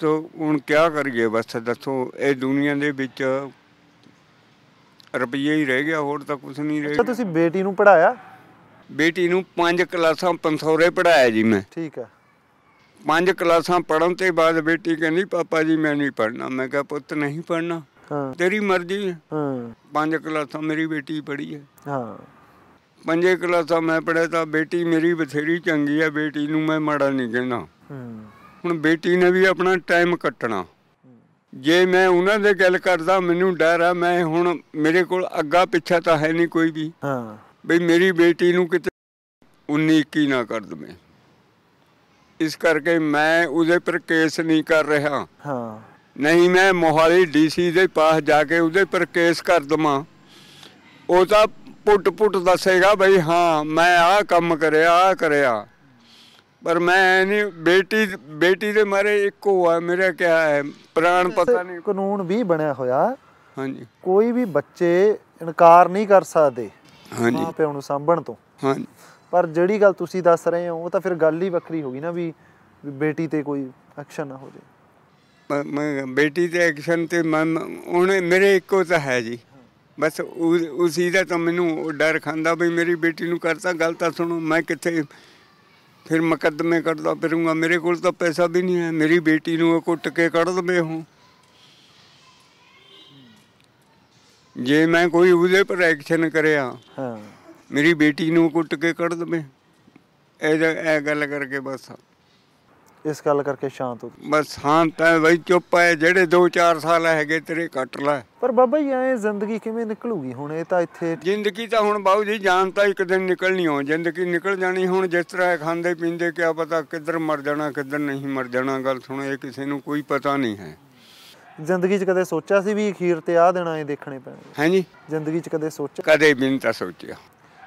ਤੋ ਹੁਣ ਕੀ ਕਰੀਏ ਬਸ ਦੱਸੋ ਇਹ ਦੁਨੀਆ ਦੇ ਵਿੱਚ ਰੁਪਈਆ ਹੀ ਰਹਿ ਗਿਆ ਹੋਰ ਤਾਂ ਕੁਝ ਨਹੀਂ ਰਹਿ ਗਿਆ ਤੁਸੀਂ ਬੇਟੀ ਨੂੰ ਪੜਾਇਆ ਬੇਟੀ ਨੂੰ 5 ਕਲਾਸਾਂ ਪੰਥੋਰੇ ਪੜਾਇਆ ਜੀ ਮੈਂ ਠੀਕ ਹੈ 5 ਕਲਾਸਾਂ ਪੜਨ ਤੇ ਬਾਅਦ ਬੇਟੀ ਕਹਿੰਦੀ ਪਾਪਾ ਜੀ ਮੈਂ ਨਹੀਂ ਪੜਨਾ ਮੈਂ ਕਿਹਾ ਪੁੱਤ ਨਹੀਂ ਪੜਨਾ ਤੇਰੀ ਮਰਜ਼ੀ ਹੈ ਹਾਂ 5 ਕਲਾਸਾਂ ਮੇਰੀ ਬੇਟੀ ਪੜੀ ਹੈ ਹਾਂ ਪੰਜੇ ਕਲਾਸਾਂ ਮੈਂ ਪੜਿਆ ਤਾਂ ਬੇਟੀ ਮੇਰੀ ਬਥੇਰੀ ਚੰਗੀ ਹੈ ਬੇਟੀ ਨੂੰ ਮੈਂ ਮਾੜਾ ਨਹੀਂ ਕਹਿਣਾ ਹੁਣ ਬੇਟੀ ਨੇ ਵੀ ਆਪਣਾ ਟਾਈਮ ਕੱਟਣਾ ਜੇ ਮੈਂ ਉਹਨਾਂ ਦੇ ਗੱਲ ਕਰਦਾ ਮੈਨੂੰ ਡਰ ਆ ਮੈਂ ਹੁਣ ਮੇਰੇ ਕੋਲ ਅੱਗਾ ਪਿੱਛਾ ਤਾਂ ਹੈ ਨਹੀਂ ਕੋਈ ਵੀ ਹਾਂ ਬਈ ਮੇਰੀ ਬੇਟੀ ਨੂੰ ਕਿਤੇ 19 21 ਨਾ ਕਰ ਦਵੇਂ ਇਸ ਕਰਕੇ ਮੈਂ ਉਹਦੇ ਪਰ ਕੇਸ ਨਹੀਂ ਕਰ ਰਿਹਾ ਹਾਂ ਨਹੀਂ ਮੈਂ ਮੋਹਾਲੀ ਡੀਸੀ ਦੇ ਪਾਸ ਜਾ ਕੇ ਉਹਦੇ ਪਰ ਕੇਸ ਕਰ ਦਵਾਂ ਉਹ ਤਾਂ ਪੁੱਟ ਪੁੱਟ ਦੱਸੇਗਾ ਬਈ ਹਾਂ ਮੈਂ ਆਹ ਕੰਮ ਕਰਿਆ ਆਹ ਕਰਿਆ ਪਰ ਮੈਂ ਨਹੀਂ ਬੇਟੀ ਬੇਟੀ ਦੇ ਮਾਰੇ ਇੱਕੋ ਆ ਮੇਰਾ ਕਿਆ ਹੈ ਪ੍ਰਾਣ ਪਤਾ ਨਹੀਂ ਕਾਨੂੰਨ ਵੀ ਬਣਿਆ ਹੋਇਆ ਹਾਂਜੀ ਕੋਈ ਵੀ ਬੱਚੇ ਇਨਕਾਰ ਨਹੀਂ ਕਰ ਸਕਦੇ ਹਾਂਜੀ ਮਾਪਿਆਂ ਨੂੰ ਸਾਂਭਣ ਤੋਂ ਹਾਂਜੀ ਪਰ ਜਿਹੜੀ ਗੱਲ ਤੁਸੀਂ ਦੱਸ ਰਹੇ ਹੋ ਉਹ ਤਾਂ ਫਿਰ ਗੱਲ ਹੀ ਵੱਖਰੀ ਹੋ ਗਈ ਨਾ ਵੀ ਬੇਟੀ ਤੇ ਕੋਈ ਐਕਸ਼ਨ ਨਾ ਹੋ ਜੇ ਮੈਂ ਬੇਟੀ ਤੇ ਐਕਸ਼ਨ ਤੇ ਮੈਂ ਉਹਨੇ ਮੇਰੇ ਇੱਕੋ ਤਾਂ ਹੈ ਜੀ ਬਸ ਉਸੇ ਦਾ ਤਾਂ ਮੈਨੂੰ ਡਰ ਖਾਂਦਾ ਵੀ ਮੇਰੀ ਬੇਟੀ ਨੂੰ ਕਰਤਾ ਗਲਤ ਸੁਣੋ ਮੈਂ ਕਿੱਥੇ ਫਿਰ ਮੁਕੱਦਮੇ ਕੱਢਦਾ ਫਿਰੂੰਗਾ ਮੇਰੇ ਕੋਲ ਤਾਂ ਪੈਸਾ ਵੀ ਨਹੀਂ ਹੈ ਮੇਰੀ ਬੇਟੀ ਨੂੰ ਕੁੱਟ ਕੇ ਕੱਢ ਦਵੇ ਹੂੰ ਜੇ ਮੈਂ ਕੋਈ ਉਹਦੇ ਪਰ ਐਕਸ਼ਨ ਕਰਿਆ ਹਾਂ ਮੇਰੀ ਬੇਟੀ ਨੂੰ ਕੁੱਟ ਕੇ ਕੱਢ ਦਵੇ ਇਹ ਇਹ ਗੱਲ ਕਰਕੇ ਬਸ ਇਸ ਗੱਲ ਕਰਕੇ ਸ਼ਾਂਤ ਹੋ ਬਸ ਸ਼ਾਂਤ ਹੈ ਬਈ ਚੁੱਪ ਹੈ ਜਿਹੜੇ 2-4 ਸਾਲ ਹੈਗੇ ਤੇਰੇ ਕੱਟ ਲੈ ਪਰ ਬਾਬਾ ਜੀ ਐ ਜ਼ਿੰਦਗੀ ਕਿਵੇਂ ਨਿਕਲੂਗੀ ਹੁਣ ਇਹ ਤਾਂ ਇੱਥੇ ਜ਼ਿੰਦਗੀ ਤਾਂ ਹੁਣ ਬਾਬੂ ਜੀ ਜਾਨ ਤਾਂ ਇੱਕ ਦਿਨ ਨਿਕਲਣੀ ਹੋ ਜ਼ਿੰਦਗੀ ਨਿਕਲ ਜਾਣੀ ਹੁਣ ਜਿਸ ਤਰ੍ਹਾਂ ਖਾਂਦੇ ਪੀਂਦੇ ਕਿਆ ਪਤਾ ਕਿੱਧਰ ਮਰ ਜਾਣਾ ਕਿੱਧਰ ਨਹੀਂ ਮਰ ਜਾਣਾ ਗੱਲ ਸੁਣੋ ਇਹ ਕਿਸੇ ਨੂੰ ਕੋਈ ਪਤਾ ਨਹੀਂ ਹੈ ਜ਼ਿੰਦਗੀ 'ਚ ਕਦੇ ਸੋਚਿਆ ਸੀ ਵੀ ਅਖੀਰ ਤੇ ਆ ਦੇਣਾ ਇਹ ਦੇਖਣੇ ਪੈਣਗੇ ਹਾਂਜੀ ਜ਼ਿੰਦਗੀ 'ਚ ਕਦੇ ਸੋਚਿਆ ਕਦੇ ਵੀ ਨਹੀਂ ਤਾਂ ਸੋਚਿਆ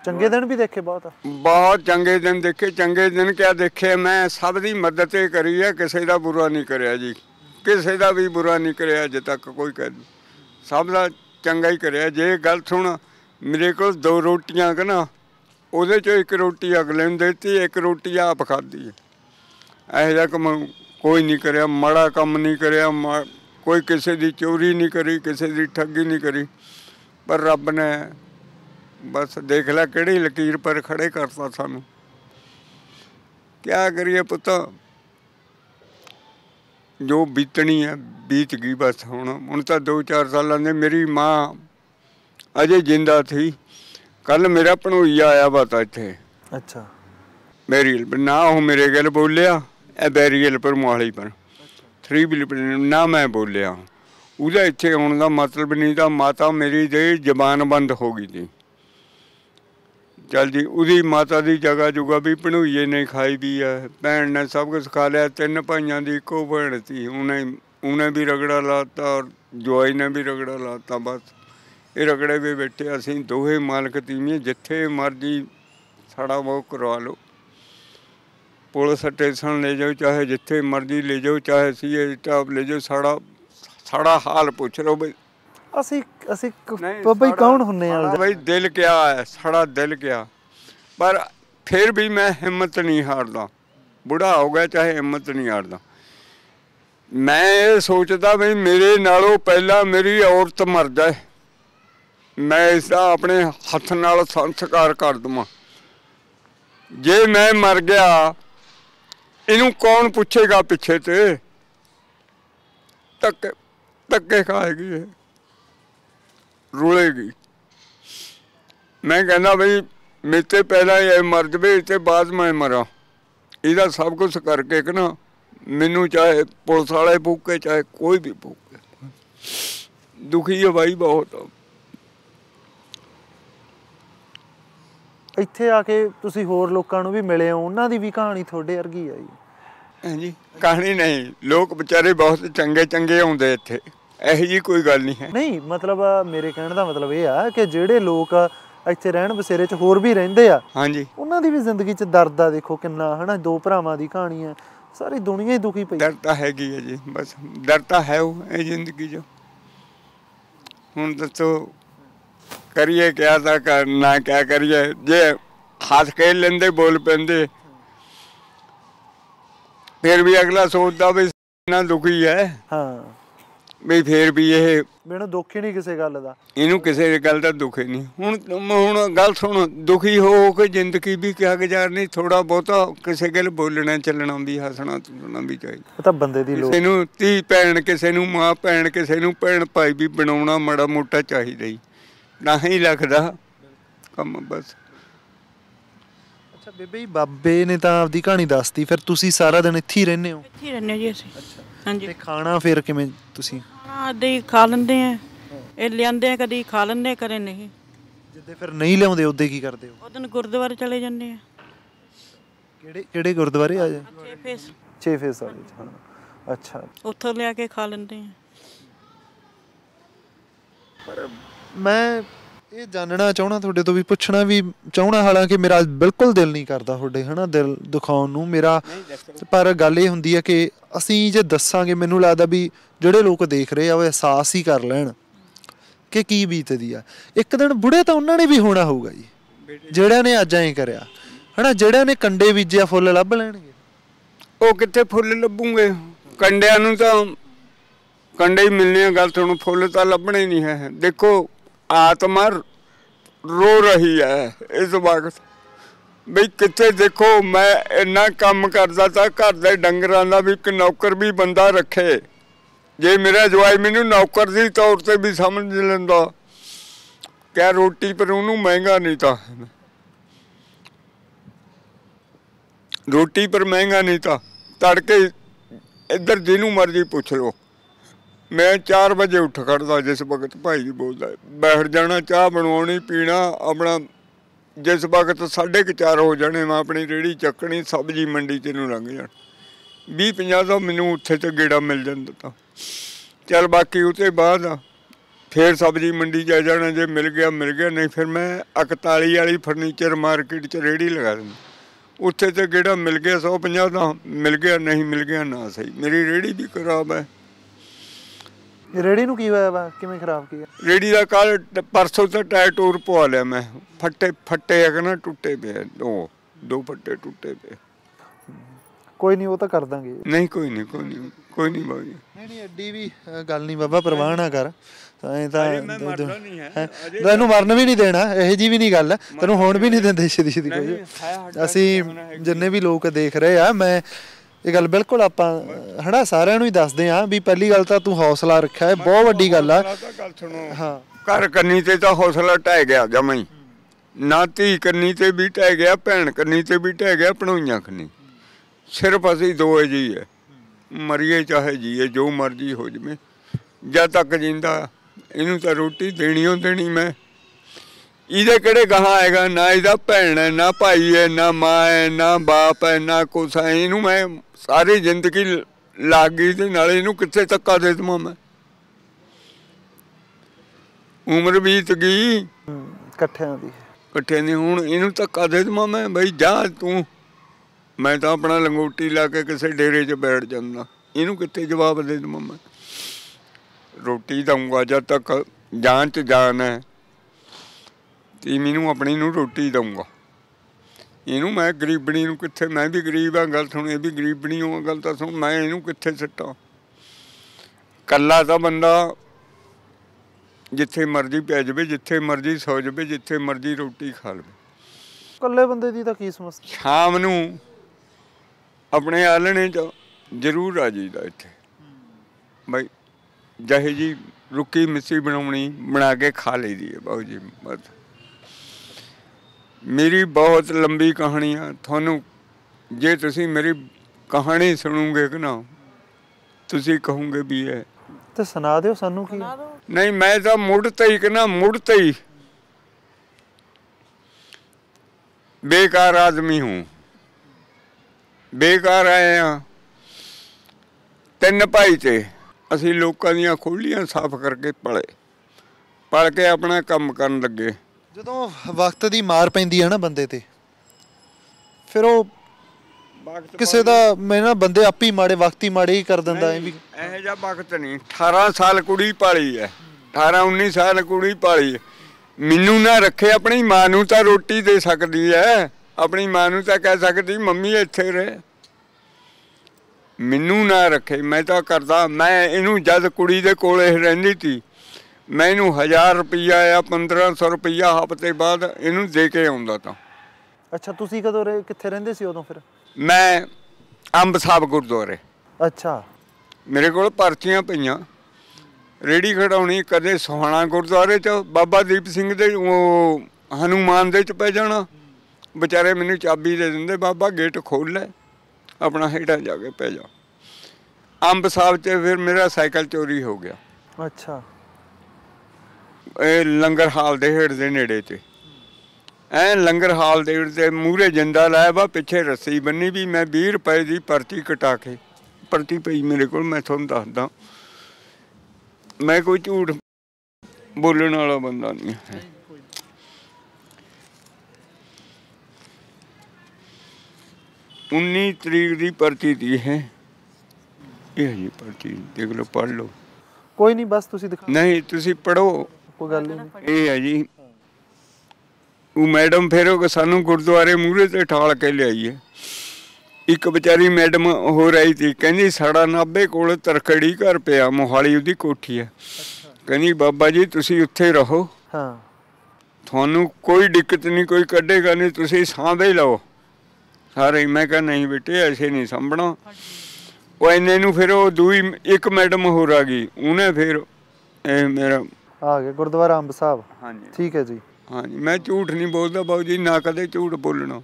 ਚੰਗੇ ਦਿਨ ਵੀ ਦੇਖੇ ਬਹੁਤ ਬਹੁਤ ਚੰਗੇ ਦਿਨ ਦੇਖੇ ਚੰਗੇ ਦਿਨ ਕਿਆ ਦੇਖੇ ਮੈਂ ਸਭ ਦੀ ਮਦਦ ਤੇ ਕਰੀ ਹੈ ਕਿਸੇ ਦਾ ਬੁਰਾ ਨਹੀਂ ਕਰਿਆ ਜੀ ਕਿਸੇ ਦਾ ਵੀ ਬੁਰਾ ਨਹੀਂ ਕਰਿਆ ਅਜੇ ਤੱਕ ਕੋਈ ਕਹਿ ਸਭ ਦਾ ਚੰਗਾ ਹੀ ਕਰਿਆ ਜੇ ਗੱਲ ਸੁਣ ਮੇਰੇ ਕੋਲ ਦੋ ਰੋਟੀਆਂ ਨਾ ਉਹਦੇ ਚੋਂ ਇੱਕ ਰੋਟੀ ਅਗਲੇ ਨੂੰ ਦਿੱਤੀ ਇੱਕ ਰੋਟੀ ਆਪ ਖਾਦੀ ਇਹੋ ਜਿਹਾ ਕੰਮ ਕੋਈ ਨਹੀਂ ਕਰਿਆ ਮਾੜਾ ਕੰਮ ਨਹੀਂ ਕਰਿਆ ਕੋਈ ਕਿਸੇ ਦੀ ਚੋਰੀ ਨਹੀਂ ਕਰੀ ਕਿਸੇ ਦੀ ਠੱਗੀ ਨਹੀਂ ਕਰੀ ਪਰ ਰੱਬ ਨੇ ਬਸ ਦੇਖ ਲੈ ਕਿਹੜੀ ਲਕੀਰ ਪਰ ਖੜੇ ਕਰਤਾ ਸਾਨੂੰ ਕਿਆ ਕਰੀਏ ਪੁੱਤ ਜੋ ਬੀਤਣੀ ਹੈ ਬੀਤ ਗਈ ਬਸ ਹੁਣ ਹੁਣ ਤਾਂ 2-4 ਸਾਲਾਂ ਦੇ ਮੇਰੀ ਮਾਂ ਅਜੇ ਜਿੰਦਾ ਸੀ ਕੱਲ ਮੇਰਾ ਭਣੋਈ ਆਇਆ ਬਾਤ ਇੱਥੇ ਅੱਛਾ ਮੇਰੀ ਨਾ ਉਹ ਮੇਰੇ ਗੱਲ ਬੋਲਿਆ ਐ ਬੈਰੀਅਲ ਪਰ ਮੋਹਲੀ ਪਰ 3 ਬਿਲੀਪਨ ਨਾ ਮੈਂ ਬੋਲਿਆ ਉਹਦਾ ਇੱਥੇ ਆਉਣ ਦਾ ਮਤਲਬ ਨਹੀਂ ਤਾਂ ਮਾਤਾ ਮੇਰੀ ਦੇ ਜ਼ਬਾਨ ਬੰਦ ਹੋ ਗਈ ਜੀ ਚੱਲ ਜੀ ਉਹਦੀ ਮਾਤਾ ਦੀ ਜਗਾ ਜੁਗਾ ਵੀ ਪਣੂਈਏ ਨੇ ਖਾਈ ਵੀ ਆ ਭੈਣ ਨੇ ਸਭ ਕੁਝ ਖਾ ਲਿਆ ਤਿੰਨ ਭਾਈਆਂ ਦੀ ਇੱਕੋ ਭੈਣ ਸੀ ਉਹਨੇ ਉਹਨੇ ਵੀ ਰਗੜਾ ਲਾਤਾ ਔਰ ਜੋਈ ਨੇ ਵੀ ਰਗੜਾ ਲਾਤਾ ਬਸ ਇਹ ਰਗੜੇ ਵੀ ਬੈਠੇ ਅਸੀਂ ਦੋਹੇ ਮਾਲਕ ਤੀਵੀਂ ਜਿੱਥੇ ਮਰਜੀ ਸਾੜਾ ਮੋਹ ਕਰਵਾ ਲਓ ਪੁਲਿਸ ਸਟੇਸ਼ਨ ਲੈ ਜਾਓ ਚਾਹੇ ਜਿੱਥੇ ਮਰਜੀ ਲੈ ਜਾਓ ਚਾਹੇ ਸੀਏ ਟਾਪ ਲੈ ਜਾਓ ਸਾੜਾ ਸਾੜਾ ਹਾਲ ਪੁੱਛ ਲਓ ਬਈ ਅਸੀਂ ਅਸੀਂ ਬਾਬਾ ਕੌਣ ਹੁੰਨੇ ਆ ਬਈ ਦਿਲ ਕਿਆ ਹੈ ਸਾਡਾ ਦਿਲ ਕਿਆ ਪਰ ਫਿਰ ਵੀ ਮੈਂ ਹਿੰਮਤ ਨਹੀਂ ਹਾਰਦਾ ਬੁੜਾ ਹੋ ਗਿਆ ਚਾਹੇ ਹਿੰਮਤ ਨਹੀਂ ਹਾਰਦਾ ਮੈਂ ਇਹ ਸੋਚਦਾ ਵੀ ਮੇਰੇ ਨਾਲੋਂ ਪਹਿਲਾਂ ਮੇਰੀ ਔਰਤ ਮਰ ਜਾਏ ਮੈਂ ਇਸ ਦਾ ਆਪਣੇ ਹੱਥ ਨਾਲ ਸੰਸਕਾਰ ਕਰ ਦਵਾਂ ਜੇ ਮੈਂ ਮਰ ਗਿਆ ਇਹਨੂੰ ਕੌਣ ਪੁੱਛੇਗਾ ਪਿੱਛੇ ਤੇ ਤੱਕ ਤੱਕੇ ਖਾਏਗੀ ਇਹ ਰੁਲੇਗੀ ਮੈਂ ਕਹਿੰਦਾ ਬਈ ਮੇਤੇ ਪਹਿਲਾਂ ਇਹ ਮਰ ਜਵੇ ਤੇ ਬਾਅਦ ਮੈਂ ਮਰਾਂ ਇਹਦਾ ਸਭ ਕੁਝ ਕਰਕੇ ਕਿ ਨਾ ਮੈਨੂੰ ਚਾਹੇ ਪੁਲਿਸ ਵਾਲੇ ਭੁੱਕੇ ਚਾਹੇ ਕੋਈ ਵੀ ਭੁੱਕੇ ਦੁਖੀ ਹੈ ਭਾਈ ਬਹੁਤ ਇੱਥੇ ਆ ਕੇ ਤੁਸੀਂ ਹੋਰ ਲੋਕਾਂ ਨੂੰ ਵੀ ਮਿਲੇ ਹੋ ਉਹਨਾਂ ਦੀ ਵੀ ਕਹਾਣੀ ਤੁਹਾਡੇ ਵਰਗੀ ਆ ਜੀ ਹਾਂਜੀ ਕਹਾਣੀ ਨਹੀਂ ਲੋਕ ਵਿਚਾਰੇ ਬਹੁਤ ਚੰਗੇ ਚੰਗੇ ਆਉਂਦੇ ਇੱਥੇ ਇਹ ਜੀ ਕੋਈ ਗੱਲ ਨਹੀਂ ਹੈ ਨਹੀਂ ਮਤਲਬ ਮੇਰੇ ਕਹਿਣ ਦਾ ਮਤਲਬ ਇਹ ਆ ਕਿ ਜਿਹੜੇ ਲੋਕ ਇੱਥੇ ਰਹਿਣ ਬਸੇਰੇ 'ਚ ਹੋਰ ਵੀ ਰਹਿੰਦੇ ਆ ਹਾਂਜੀ ਉਹਨਾਂ ਦੀ ਵੀ ਜ਼ਿੰਦਗੀ 'ਚ ਦਰਦ ਆ ਦੇਖੋ ਕਿੰਨਾ ਹਨਾ ਦੋ ਭਰਾਵਾਂ ਦੀ ਕਹਾਣੀ ਆ ਸਾਰੀ ਦੁਨੀਆ ਹੀ ਦੁਖੀ ਪਈ ਦਰਦ ਤਾਂ ਹੈਗੀ ਹੈ ਜੀ ਬਸ ਦਰਦ ਤਾਂ ਹੈ ਉਹ ਇਹ ਜ਼ਿੰਦਗੀ 'ਚ ਹੁਣ ਦੱਸੋ ਕਰੀਏ ਕਿਆ ਤਾਂ ਕਰਨਾ ਕਿਆ ਕਰੀਏ ਜੇ ਹੱਥ ਕੇ ਲੈਂਦੇ ਬੋਲ ਪੈਂਦੇ ਫਿਰ ਵੀ ਅਗਲਾ ਸੋਚਦਾ ਵੀ ਨਾ ਦੁਖੀ ਹੈ ਹਾਂ ਵੀ ਫੇਰ ਵੀ ਇਹ ਮੈਨੂੰ ਦੁੱਖ ਹੀ ਨਹੀਂ ਕਿਸੇ ਗੱਲ ਦਾ ਇਹਨੂੰ ਕਿਸੇ ਗੱਲ ਦਾ ਦੁੱਖ ਹੀ ਨਹੀਂ ਹੁਣ ਹੁਣ ਗੱਲ ਸੁਣ ਦੁਖੀ ਹੋ ਕੇ ਜ਼ਿੰਦਗੀ ਵੀ ਕਿਹਾ ਗੁਜ਼ਾਰਨੀ ਥੋੜਾ ਬਹੁਤਾ ਕਿਸੇ ਗੱਲ ਬੋਲਣਾ ਚੱਲਣਾ ਵੀ ਹੱਸਣਾ ਤੁਣਾ ਵੀ ਚਾਹੀਦਾ ਪਤਾ ਤਾਂ ਬੰਦੇ ਦੀ ਲੋੜ ਕਿਸੇ ਨੂੰ ਧੀ ਪੈਣ ਕਿਸੇ ਨੂੰ ਮਾਂ ਪੈਣ ਕਿਸੇ ਨੂੰ ਭੈਣ ਭਾਈ ਵੀ ਬਣਾਉਣਾ ਮੜਾ ਮੋਟਾ ਚਾਹੀਦਾ ਹੀ ਨਹੀਂ ਲੱਗਦਾ ਕੰਮ ਬਸ ਅੱਛਾ ਬੇਬੇ ਜੀ ਬਾਬੇ ਨੇ ਤਾਂ ਆਪਦੀ ਕਹਾਣੀ ਦੱਸਤੀ ਫਿਰ ਤੁਸੀਂ ਸਾਰਾ ਦਿਨ ਇੱਥੇ ਹੀ ਰਹਿੰਦੇ ਹੋ ਇੱਥੇ ਰਹਿੰਦੇ ਜੀ ਅਸੀਂ ਅੱਛਾ ਹਾਂਜੀ ਤੇ ਖਾਣਾ ਫਿਰ ਕਿਵੇਂ ਤੁਸੀਂ ਖਾਣਾ ਅੱਧੇ ਹੀ ਖਾ ਲੈਂਦੇ ਆ ਇਹ ਲਿਆਂਦੇ ਆ ਕਦੀ ਖਾ ਲੈਂਦੇ ਕਰੇ ਨਹੀਂ ਜਿੱਦੇ ਫਿਰ ਨਹੀਂ ਲਿਆਉਂਦੇ ਉਹਦੇ ਕੀ ਕਰਦੇ ਹੋ ਉਹ ਦਿਨ ਗੁਰਦੁਆਰੇ ਚਲੇ ਜਾਂਦੇ ਆ ਕਿਹੜੇ ਕਿਹੜੇ ਗੁਰਦੁਆਰੇ ਆ ਜਾ 6 ਫੇਸ 6 ਫੇਸ ਵਾਲੇ ਜੀ ਹਾਂ ਅੱਛਾ ਉੱਥੋਂ ਲਿਆ ਕੇ ਖਾ ਲੈਂਦੇ ਆ ਪਰ ਮੈਂ ਇਹ ਜਾਣਨਾ ਚਾਹਣਾ ਤੁਹਾਡੇ ਤੋਂ ਵੀ ਪੁੱਛਣਾ ਵੀ ਚਾਹਣਾ ਹਾਲਾਂਕਿ ਮੇਰਾ ਬਿਲਕੁਲ ਦਿਲ ਨਹੀਂ ਕਰਦਾ ਤੁਹਾਡੇ ਹਨਾ ਦਿਲ ਦੁਖਾਉਣ ਨੂੰ ਮੇਰਾ ਪਰ ਗੱਲ ਇਹ ਹੁੰਦੀ ਹੈ ਕਿ ਅਸੀਂ ਜੇ ਦੱਸਾਂਗੇ ਮੈਨੂੰ ਲੱਗਦਾ ਵੀ ਜਿਹੜੇ ਲੋਕ ਦੇਖ ਰਹੇ ਆ ਉਹ ਅਹਿਸਾਸ ਹੀ ਕਰ ਲੈਣ ਕਿ ਕੀ ਬੀਤਦੀ ਆ ਇੱਕ ਦਿਨ ਬੁੜੇ ਤਾਂ ਉਹਨਾਂ ਨੇ ਵੀ ਹੋਣਾ ਹੋਊਗਾ ਜੀ ਜਿਹੜਿਆਂ ਨੇ ਅੱਜ ਐਂ ਕਰਿਆ ਹਨਾ ਜਿਹੜਿਆਂ ਨੇ ਕੰਡੇ ਬੀਜਿਆ ਫੁੱਲ ਲੱਭ ਲੈਣਗੇ ਉਹ ਕਿੱਥੇ ਫੁੱਲ ਲੱਭੂਗੇ ਕੰਡਿਆਂ ਨੂੰ ਤਾਂ ਕੰਡੇ ਹੀ ਮਿਲਣੇ ਆ ਗੱਲ ਤੁਹਾਨੂੰ ਫੁੱਲ ਤਾਂ ਲੱਭਣੇ ਨਹੀਂ ਹੈ ਦੇਖੋ ਆਤਮਾ ਰੋ ਰਹੀ ਹੈ ਇਸ ਵਕਤ ਬਈ ਕਿੱਥੇ ਦੇਖੋ ਮੈਂ ਇੰਨਾ ਕੰਮ ਕਰਦਾ ਤਾਂ ਘਰ ਦੇ ਡੰਗਰਾਂ ਦਾ ਵੀ ਇੱਕ ਨੌਕਰ ਵੀ ਬੰਦਾ ਰੱਖੇ ਜੇ ਮੇਰਾ ਜਵਾਈ ਮੈਨੂੰ ਨੌਕਰ ਦੀ ਤੌਰ ਤੇ ਵੀ ਸਮਝ ਲੈਂਦਾ ਕਿ ਰੋਟੀ ਪਰ ਉਹਨੂੰ ਮਹਿੰਗਾ ਨਹੀਂ ਤਾਂ ਰੋਟੀ ਪਰ ਮਹਿੰਗਾ ਨਹੀਂ ਤਾਂ ਤੜਕੇ ਇੱਧਰ ਜਿਹਨੂੰ ਮਰਜ਼ੀ ਪੁੱਛ ਲਓ ਮੈਂ 4 ਵਜੇ ਉੱਠ ਖੜਦਾ ਜਿਸ ਵਕਤ ਭਾਈ ਜੀ ਬੋਲਦਾ ਬੈਠ ਜਾਣਾ ਚਾਹ ਬਣਾਉਣੀ ਪੀਣਾ ਆਪਣਾ ਜਿਸ ਵਕਤ 4:30 ਹੋ ਜਾਣੇ ਮੈਂ ਆਪਣੀ ਰੇੜੀ ਚੱਕਣੀ ਸਬਜ਼ੀ ਮੰਡੀ ਤੇ ਨੂੰ ਲੰਘ ਜਾਣ 20 50 ਦਾ ਮੈਨੂੰ ਉੱਥੇ ਤੇ ਗੇੜਾ ਮਿਲ ਜਾਂਦਾ ਤਾਂ ਚਲ ਬਾਕੀ ਉਤੇ ਬਾਅਦ ਫੇਰ ਸਬਜ਼ੀ ਮੰਡੀ ਜਾ ਜਾਣਾ ਜੇ ਮਿਲ ਗਿਆ ਮਿਲ ਗਿਆ ਨਹੀਂ ਫਿਰ ਮੈਂ 41 ਵਾਲੀ ਫਰਨੀਚਰ ਮਾਰਕੀਟ 'ਚ ਰੇੜੀ ਲਗਾ ਦਿੰਦਾ ਉੱਥੇ ਤੇ ਗੇੜਾ ਮਿਲ ਗਿਆ 150 ਦਾ ਮਿਲ ਗਿਆ ਨਹੀਂ ਮਿਲ ਗਿਆ ਨਾ ਸਹੀ ਮੇਰੀ ਰੇੜੀ ਵੀ ਖਰਾਬ ਹੈ ਰੇੜੀ ਨੂੰ ਕੀ ਹੋਇਆ ਵਾ ਕਿਵੇਂ ਖਰਾਬ ਕੀ ਆ ਰੇੜੀ ਦਾ ਕੱਲ ਪਰਸੋਂ ਤੋਂ ਟਾਇਰ ਟੂਰ ਪਵਾ ਲਿਆ ਮੈਂ ਫੱਟੇ ਫੱਟੇ ਆ ਨਾ ਟੁੱਟੇ ਪਏ ਦੋ ਦੋ ਫੱਟੇ ਟੁੱਟੇ ਪਏ ਕੋਈ ਨਹੀਂ ਉਹ ਤਾਂ ਕਰ ਦਾਂਗੇ ਨਹੀਂ ਕੋਈ ਨਹੀਂ ਕੋਈ ਨਹੀਂ ਕੋਈ ਨਹੀਂ ਬਾਈ ਨਹੀਂ ਨਹੀਂ ਐਡੀ ਵੀ ਗੱਲ ਨਹੀਂ ਬਾਬਾ ਪਰਵਾਹ ਨਾ ਕਰ ਤਾਂ ਇਹ ਤਾਂ ਤੈਨੂੰ ਮਰਨ ਵੀ ਨਹੀਂ ਦੇਣਾ ਇਹ ਜੀ ਵੀ ਨਹੀਂ ਗੱਲ ਤੈਨੂੰ ਹੁਣ ਵੀ ਨਹੀਂ ਦਿੰਦੇ ਛੇਦੀ ਛੇਦੀ ਕੋਈ ਅਸੀਂ ਜਿੰਨੇ ਵੀ ਲੋਕ ਦੇਖ ਰਹੇ ਆ ਮੈਂ ਇਹ ਗੱਲ ਬਿਲਕੁਲ ਆਪਾਂ ਹਣਾ ਸਾਰਿਆਂ ਨੂੰ ਹੀ ਦੱਸਦੇ ਆ ਵੀ ਪਹਿਲੀ ਗੱਲ ਤਾਂ ਤੂੰ ਹੌਸਲਾ ਰੱਖਿਆ ਇਹ ਬਹੁਤ ਵੱਡੀ ਗੱਲ ਆ ਗੱਲ ਸੁਣੋ ਹਾਂ ਘਰ ਕੰਨੀ ਤੇ ਤਾਂ ਹੌਸਲਾ ਟਹਿ ਗਿਆ ਜਮਈ ਨਾ ਧੀ ਕੰਨੀ ਤੇ ਵੀ ਟਹਿ ਗਿਆ ਭੈਣ ਕੰਨੀ ਤੇ ਵੀ ਟਹਿ ਗਿਆ ਪਣੋਈਆਂ ਕੰਨੀ ਸਿਰਫ ਅਸੀਂ ਦੋ ਜੀ ਹੈ ਮਰੀਏ ਚਾਹੇ ਜੀਏ ਜੋ ਮਰਜ਼ੀ ਹੋ ਜਵੇ ਜਦ ਤੱਕ ਜਿੰਦਾ ਇਹਨੂੰ ਤਾਂ ਰੋਟੀ ਦੇਣੀ ਹੋ ਦੇਣੀ ਮੈਂ ਇਹਦੇ ਕਿਹੜੇ ਗਾਹ ਆਏਗਾ ਨਾ ਇਹਦਾ ਭੈਣ ਹੈ ਨਾ ਭਾਈ ਹੈ ਨਾ ਮਾਂ ਹੈ ਨਾ ਬਾਪ ਹੈ ਨਾ ਕੁਛ ਹੈ ਇਹਨੂੰ ਮੈਂ ਸਾਰੀ ਜ਼ਿੰਦਗੀ ਲੱਗ ਗਈ ਤੇ ਨਾਲ ਇਹਨੂੰ ਕਿੱਥੇ ਤੱਕਾ ਦੇ ਦਵਾਂ ਮੈਂ ਉਮਰ ਬੀਤ ਗਈ ਇਕੱਠਿਆਂ ਦੀ ਇਕੱਠੇ ਨਹੀਂ ਹੁਣ ਇਹਨੂੰ ਤੱਕਾ ਦੇ ਦਵਾਂ ਮੈਂ ਬਈ ਜਾ ਤੂੰ ਮੈਂ ਤਾਂ ਆਪਣਾ ਲੰਗੋਟੀ ਲਾ ਕੇ ਕਿਸੇ ਡੇਰੇ 'ਚ ਬੈਠ ਜਾਂਦਾ ਇਹਨੂੰ ਕਿੱਥੇ ਜਵਾਬ ਦੇ ਦਵਾਂ ਮੈਂ ਰੋਟੀ ਦਊਂਗਾ ਜਦ ਤੱਕ ਜਾਂਚ ਜਾਣ ਹੈ ਤੇ ਮੈਨੂੰ ਆਪਣੀ ਨੂੰ ਰੋਟੀ ਦਊਗਾ ਇਹਨੂੰ ਮੈਂ ਗਰੀਬਣੀ ਨੂੰ ਕਿੱਥੇ ਮੈਂ ਵੀ ਗਰੀਬ ਆ ਗੱਲ ਸੁਣ ਇਹ ਵੀ ਗਰੀਬਣੀ ਹੋ ਗੱਲ ਤਾਂ ਸੁਣ ਮੈਂ ਇਹਨੂੰ ਕਿੱਥੇ ਸਿੱਟਾਂ ਕੱਲਾ ਤਾਂ ਬੰਦਾ ਜਿੱਥੇ ਮਰਜ਼ੀ ਪੈ ਜਾਵੇ ਜਿੱਥੇ ਮਰਜ਼ੀ ਸੌ ਜਾਵੇ ਜਿੱਥੇ ਮਰਜ਼ੀ ਰੋਟੀ ਖਾ ਲਵੇ ਕੱਲੇ ਬੰਦੇ ਦੀ ਤਾਂ ਕੀ ਸਮੱਸਿਆ ਸ਼ਾਮ ਨੂੰ ਆਪਣੇ ਆਲਣੇ 'ਚ ਜ਼ਰੂਰ ਆ ਜੀਦਾ ਇੱਥੇ ਬਈ ਜਹੇ ਜੀ ਰੁੱਕੀ ਮਿੱਸੀ ਬਣਾਉਣੀ ਬਣਾ ਕੇ ਖਾ ਲਈਦੀ ਹੈ ਬਾਬੂ ਜੀ ਬਸ ਮੇਰੀ ਬਹੁਤ ਲੰਬੀ ਕਹਾਣੀ ਆ ਤੁਹਾਨੂੰ ਜੇ ਤੁਸੀਂ ਮੇਰੀ ਕਹਾਣੀ ਸੁਣੋਗੇ ਕਿ ਨਾ ਤੁਸੀਂ ਕਹੋਗੇ ਵੀ ਇਹ ਤੇ ਸੁਣਾ ਦਿਓ ਸਾਨੂੰ ਕੀ ਨਹੀਂ ਮੈਂ ਤਾਂ ਮੁੜ ਤੇ ਹੀ ਨਾ ਮੁੜ ਤੇ ਹੀ ਬੇਕਾਰ ਆਦਮੀ ਹੂੰ ਬੇਕਾਰ ਆਏ ਆ ਤਿੰਨ ਭਾਈ ਤੇ ਅਸੀਂ ਲੋਕਾਂ ਦੀਆਂ ਖੋਲੀਆਂ ਸਾਫ਼ ਕਰਕੇ ਪਲੇ ਪਲ ਕੇ ਆਪਣਾ ਕੰਮ ਕਰਨ ਲੱਗੇ ਜਦੋਂ ਵਕਤ ਦੀ ਮਾਰ ਪੈਂਦੀ ਹੈ ਨਾ ਬੰਦੇ ਤੇ ਫਿਰ ਉਹ ਕਿਸੇ ਦਾ ਮੈਂ ਨਾ ਬੰਦੇ ਆਪੇ ਹੀ ਮਾੜੇ ਵਕਤ ਹੀ ਮਾੜੇ ਹੀ ਕਰ ਦਿੰਦਾ ਐ ਵੀ ਇਹੋ ਜਿਹਾ ਵਕਤ ਨਹੀਂ 18 ਸਾਲ ਕੁੜੀ ਪਾਲੀ ਐ 18 19 ਸਾਲ ਕੁੜੀ ਪਾਲੀ ਮੈਨੂੰ ਨਾ ਰੱਖੇ ਆਪਣੀ ਮਾਂ ਨੂੰ ਤਾਂ ਰੋਟੀ ਦੇ ਸਕਦੀ ਐ ਆਪਣੀ ਮਾਂ ਨੂੰ ਤਾਂ ਕਹਿ ਸਕਦੀ ਮੰਮੀ ਇੱਥੇ ਰਹਿ ਮੈਨੂੰ ਨਾ ਰੱਖੇ ਮੈਂ ਤਾਂ ਕਰਦਾ ਮੈਂ ਇਹਨੂੰ ਜਦ ਕੁੜੀ ਦੇ ਕੋਲੇ ਰਹਿੰਦੀ ਸੀ ਮੈਨੂੰ 1000 ਰੁਪਇਆ ਆ 1500 ਰੁਪਇਆ ਹਫ਼ਤੇ ਬਾਅਦ ਇਹਨੂੰ ਦੇ ਕੇ ਆਉਂਦਾ ਤਾਂ ਅੱਛਾ ਤੁਸੀਂ ਕਦੋਂ ਰਹੇ ਕਿੱਥੇ ਰਹਿੰਦੇ ਸੀ ਉਦੋਂ ਫਿਰ ਮੈਂ ਅੰਬ ਸਾਹਿਬ ਗੁਰਦੁਆਰੇ ਅੱਛਾ ਮੇਰੇ ਕੋਲ ਪਰਚੀਆਂ ਪਈਆਂ ਰੇੜੀ ਖੜਾਉਣੀ ਕਦੇ ਸੋਹਣਾ ਗੁਰਦੁਆਰੇ 'ਚ ਬਾਬਾ ਦੀਪ ਸਿੰਘ ਦੇ ਉਹ ਹਨੂਮਾਨ ਦੇ 'ਚ ਪੈ ਜਾਣਾ ਵਿਚਾਰੇ ਮੈਨੂੰ ਚਾਬੀ ਦੇ ਦਿੰਦੇ ਬਾਬਾ ਗੇਟ ਖੋਲ ਲੈ ਆਪਣਾ ਹੇਠਾਂ ਜਾ ਕੇ ਪੈ ਜਾ ਅੰਬ ਸਾਹਿਬ ਤੇ ਫਿਰ ਮੇਰਾ ਸਾਈਕਲ ਚੋਰੀ ਹੋ ਗਿਆ ਅੱਛਾ ਇਹ ਲੰਗਰ ਹਾਲ ਦੇ ਹੇਠ ਦੇ ਨੇੜੇ ਤੇ ਐ ਲੰਗਰ ਹਾਲ ਦੇ ਹੇਠ ਦੇ ਮੂਰੇ ਜਿੰਦਾ ਲਾਇਆ ਵਾ ਪਿੱਛੇ ਰੱਸੀ ਬੰਨੀ ਵੀ ਮੈਂ 20 ਰੁਪਏ ਦੀ ਪਰਤੀ ਕਟਾ ਕੇ ਪਰਤੀ ਪਈ ਮੇਰੇ ਕੋਲ ਮੈਂ ਤੁਹਾਨੂੰ ਦੱਸਦਾ ਮੈਂ ਕੋਈ ਝੂਠ ਬੋਲਣ ਵਾਲਾ ਬੰਦਾ ਨਹੀਂ ਹੈ ਉਨੀ ਤਰੀਕ ਦੀ ਪਰਚੀ ਦੀ ਹੈ ਇਹ ਜੀ ਪਰਚੀ ਦੇਖ ਲਓ ਪੜ ਲਓ ਕੋਈ ਨਹੀਂ ਬਸ ਤੁਸੀਂ ਦਿਖਾ ਨਹੀਂ ਤੁਸੀਂ ਪੜੋ ਕੋਈ ਗੱਲ ਨਹੀਂ ਇਹ ਹੈ ਜੀ ਉਹ ਮੈਡਮ ਫਿਰ ਉਹ ਸਾਨੂੰ ਗੁਰਦੁਆਰੇ ਮੂਹਰੇ ਤੇ ਠਾਲ ਕੇ ਲਿਆਈ ਹੈ ਇੱਕ ਵਿਚਾਰੀ ਮੈਡਮ ਹੋ ਰਹੀ ਸੀ ਕਹਿੰਦੀ ਸਾੜਾ ਨਾਬੇ ਕੋਲ ਤਰਖੜੀ ਘਰ ਪਿਆ ਮੋਹਾਲੀ ਉਹਦੀ ਕੋਠੀ ਹੈ ਕਹਿੰਦੀ ਬਾਬਾ ਜੀ ਤੁਸੀਂ ਉੱਥੇ ਰਹੋ ਹਾਂ ਤੁਹਾਨੂੰ ਕੋਈ ਦਿੱਕਤ ਨਹੀਂ ਕੋਈ ਕੱਢੇਗਾ ਨਹੀਂ ਤੁਸੀਂ ਸਾਂਭੇ ਲਓ ਸਾਰੇ ਮੈਂ ਕਹਾਂ ਨਹੀਂ ਬੇਟੇ ਐਸੇ ਨਹੀਂ ਸੰਭਣਾ ਉਹ ਇੰਨੇ ਨੂੰ ਫਿਰ ਉਹ ਦੂਈ ਇੱਕ ਮੈਡਮ ਹੋਰ ਆ ਗਈ ਉਹਨੇ ਫਿਰ ਇਹ ਮੇਰਾ ਆ ਗਏ ਗੁਰਦੁਆਰਾ ਅੰਬ ਸਾਹਿਬ ਹਾਂਜੀ ਠੀਕ ਹੈ ਜੀ ਹਾਂਜੀ ਮੈਂ ਝੂਠ ਨਹੀਂ ਬੋਲਦਾ ਬਾਬੂ ਜੀ ਨਾ ਕਦੇ ਝੂਠ ਬੋਲਣਾ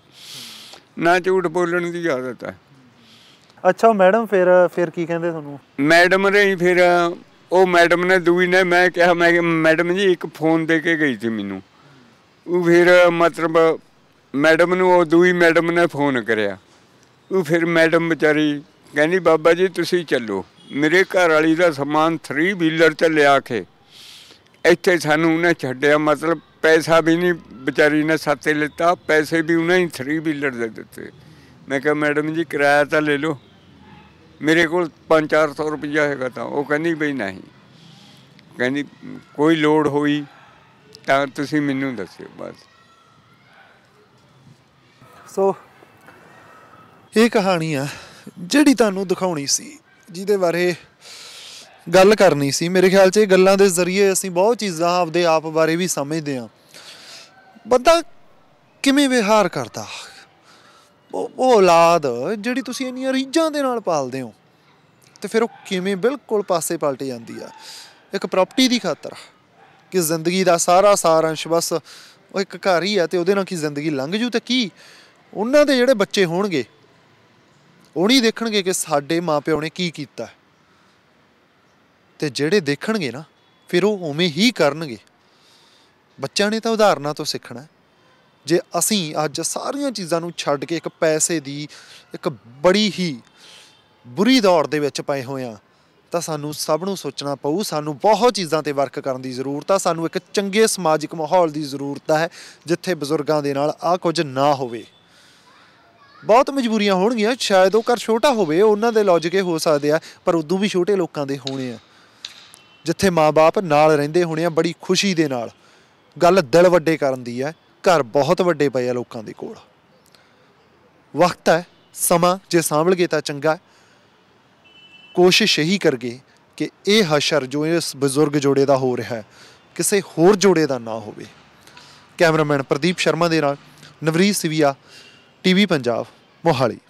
ਨਾ ਝੂਠ ਬੋਲਣ ਦੀ ਆਦਤ ਹੈ ਅੱਛਾ ਮੈਡਮ ਫਿਰ ਫਿਰ ਕੀ ਕਹਿੰਦੇ ਤੁਹਾਨੂੰ ਮੈਡਮ ਹੀ ਫਿਰ ਉਹ ਮੈਡਮ ਨੇ ਦੂਈ ਨੇ ਮੈਂ ਕਿਹਾ ਮੈਂ ਮੈਡਮ ਜੀ ਇੱਕ ਫੋਨ ਦੇ ਕੇ ਗਈ ਸੀ ਮੈਨੂੰ ਉਹ ਫਿਰ ਮਤਲਬ ਮੈਡਮ ਨੂੰ ਉਹ ਦੂਈ ਮੈਡਮ ਨੇ ਫੋਨ ਕਰਿਆ ਉਹ ਫਿਰ ਮੈਡਮ ਵਿਚਾਰੀ ਕਹਿੰਦੀ ਬਾਬਾ ਜੀ ਤੁਸੀਂ ਚੱਲੋ ਮੇਰੇ ਘਰ ਵਾਲੀ ਦਾ ਸਮਾਨ 3 ਵੀਲਰ ਤੇ ਲਿਆ ਕੇ ਇੱਥੇ ਸਾਨੂੰ ਉਹਨੇ ਛੱਡਿਆ ਮਤਲਬ ਪੈਸਾ ਵੀ ਨਹੀਂ ਵਿਚਾਰੀ ਨੇ ਸਾਤੇ ਲਿੱਤਾ ਪੈਸੇ ਵੀ ਉਹਨਾਂ ਹੀ 3 ਵੀਲਰ ਦੇ ਦਿੱਤੇ ਮੈਂ ਕਿਹਾ ਮੈਡਮ ਜੀ ਕਿਰਾਇਆ ਤਾਂ ਲੈ ਲਓ ਮੇਰੇ ਕੋਲ 5-400 ਰੁਪਇਆ ਹੈਗਾ ਤਾਂ ਉਹ ਕਹਿੰਦੀ ਬਈ ਨਹੀਂ ਕਹਿੰਦੀ ਕੋਈ ਲੋੜ ਹੋਈ ਤਾਂ ਤੁਸੀਂ ਮੈਨੂੰ ਦੱਸਿਓ ਬਸ ਸੋ ਇਹ ਕਹਾਣੀ ਆ ਜਿਹੜੀ ਤੁਹਾਨੂੰ ਦਿਖਾਉਣੀ ਸੀ ਜਿਹਦੇ ਬਾਰੇ ਗੱਲ ਕਰਨੀ ਸੀ ਮੇਰੇ ਖਿਆਲ 'ਚ ਇਹ ਗੱਲਾਂ ਦੇ ਜ਼ਰੀਏ ਅਸੀਂ ਬਹੁਤ ਚੀਜ਼ਾਂ ਆਪਦੇ ਆਪ ਬਾਰੇ ਵੀ ਸਮਝਦੇ ਹਾਂ ਬੰਦਾ ਕਿਵੇਂ ਵਿਹਾਰ ਕਰਦਾ ਉਹ ਔਲਾਦ ਜਿਹੜੀ ਤੁਸੀਂ ਇੰਨੀਆਂ ਰੀਝਾਂ ਦੇ ਨਾਲ ਪਾਲਦੇ ਹੋ ਤੇ ਫਿਰ ਉਹ ਕਿਵੇਂ ਬਿਲਕੁਲ ਪਾਸੇ ਪਲਟ ਜਾਂਦੀ ਆ ਇੱਕ ਪ੍ਰਾਪਰਟੀ ਦੀ ਖਾਤਰ ਕਿ ਜ਼ਿੰਦਗੀ ਦਾ ਸਾਰਾ ਸਾਰਾਂਸ਼ ਬਸ ਉਹ ਇੱਕ ਘਰ ਹੀ ਆ ਤੇ ਉਹਦੇ ਨਾਲ ਕੀ ਜ਼ਿੰਦਗੀ ਲੰਘ ਜੂ ਤੇ ਕੀ ਉਹਨਾਂ ਦੇ ਜਿਹੜੇ ਬੱਚੇ ਹੋਣਗੇ ਉਹ ਨਹੀਂ ਦੇਖਣਗੇ ਕਿ ਸਾਡੇ ਮਾਪਿਆਂ ਨੇ ਕੀ ਕੀਤਾ ਤੇ ਜਿਹੜੇ ਦੇਖਣਗੇ ਨਾ ਫਿਰ ਉਹ ਉਵੇਂ ਹੀ ਕਰਨਗੇ ਬੱਚਿਆਂ ਨੇ ਤਾਂ ਉਦਾਹਰਨਾਂ ਤੋਂ ਸਿੱਖਣਾ ਜੇ ਅਸੀਂ ਅੱਜ ਸਾਰੀਆਂ ਚੀਜ਼ਾਂ ਨੂੰ ਛੱਡ ਕੇ ਇੱਕ ਪੈਸੇ ਦੀ ਇੱਕ ਬੜੀ ਹੀ ਬੁਰੀ ਦੌੜ ਦੇ ਵਿੱਚ ਪਏ ਹੋਏ ਆ ਤਾਂ ਸਾਨੂੰ ਸਭ ਨੂੰ ਸੋਚਣਾ ਪਊ ਸਾਨੂੰ ਬਹੁਤ ਚੀਜ਼ਾਂ ਤੇ ਵਰਕ ਕਰਨ ਦੀ ਜ਼ਰੂਰਤ ਆ ਸਾਨੂੰ ਇੱਕ ਚੰਗੇ ਸਮਾਜਿਕ ਮਾਹੌਲ ਦੀ ਜ਼ਰੂਰਤ ਹੈ ਜਿੱਥੇ ਬਜ਼ੁਰਗਾਂ ਦੇ ਨਾਲ ਆ ਕੁਝ ਨਾ ਹੋਵੇ ਬਹੁਤ ਮਜਬੂਰੀਆਂ ਹੋਣਗੀਆਂ ਸ਼ਾਇਦ ਉਹ ਘਰ ਛੋਟਾ ਹੋਵੇ ਉਹਨਾਂ ਦੇ ਲੌਜਿਕ ਹੋ ਸਕਦੇ ਆ ਪਰ ਉਦੋਂ ਵੀ ਛੋਟੇ ਲੋਕਾਂ ਦੇ ਹੋਣੇ ਆ ਜਿੱਥੇ ਮਾਪੇ ਨਾਲ ਰਹਿੰਦੇ ਹੋਣੇ ਆ ਬੜੀ ਖੁਸ਼ੀ ਦੇ ਨਾਲ ਗੱਲ ਦਿਲ ਵੱਡੇ ਕਰਨ ਦੀ ਹੈ ਘਰ ਬਹੁਤ ਵੱਡੇ ਪਏ ਆ ਲੋਕਾਂ ਦੇ ਕੋਲ ਵਕਤ ਹੈ ਸਮਾਂ ਜੇ ਸਾਂਭਲ ਗਏ ਤਾਂ ਚੰਗਾ ਕੋਸ਼ਿਸ਼ ਇਹੀ ਕਰਗੇ ਕਿ ਇਹ ਹਸ਼ਰ ਜੋ ਇਸ ਬਜ਼ੁਰਗ ਜੋੜੇ ਦਾ ਹੋ ਰਿਹਾ ਹੈ ਕਿਸੇ ਹੋਰ ਜੋੜੇ ਦਾ ਨਾ ਹੋਵੇ ਕੈਮਰਾਮੈਨ ਪ੍ਰਦੀਪ ਸ਼ਰਮਾ ਦੇ ਨਾਲ ਨਵਰੀ ਸਿਵਿਆ ਟੀਵੀ ਪੰਜਾਬ ਮੋਹਾਲੀ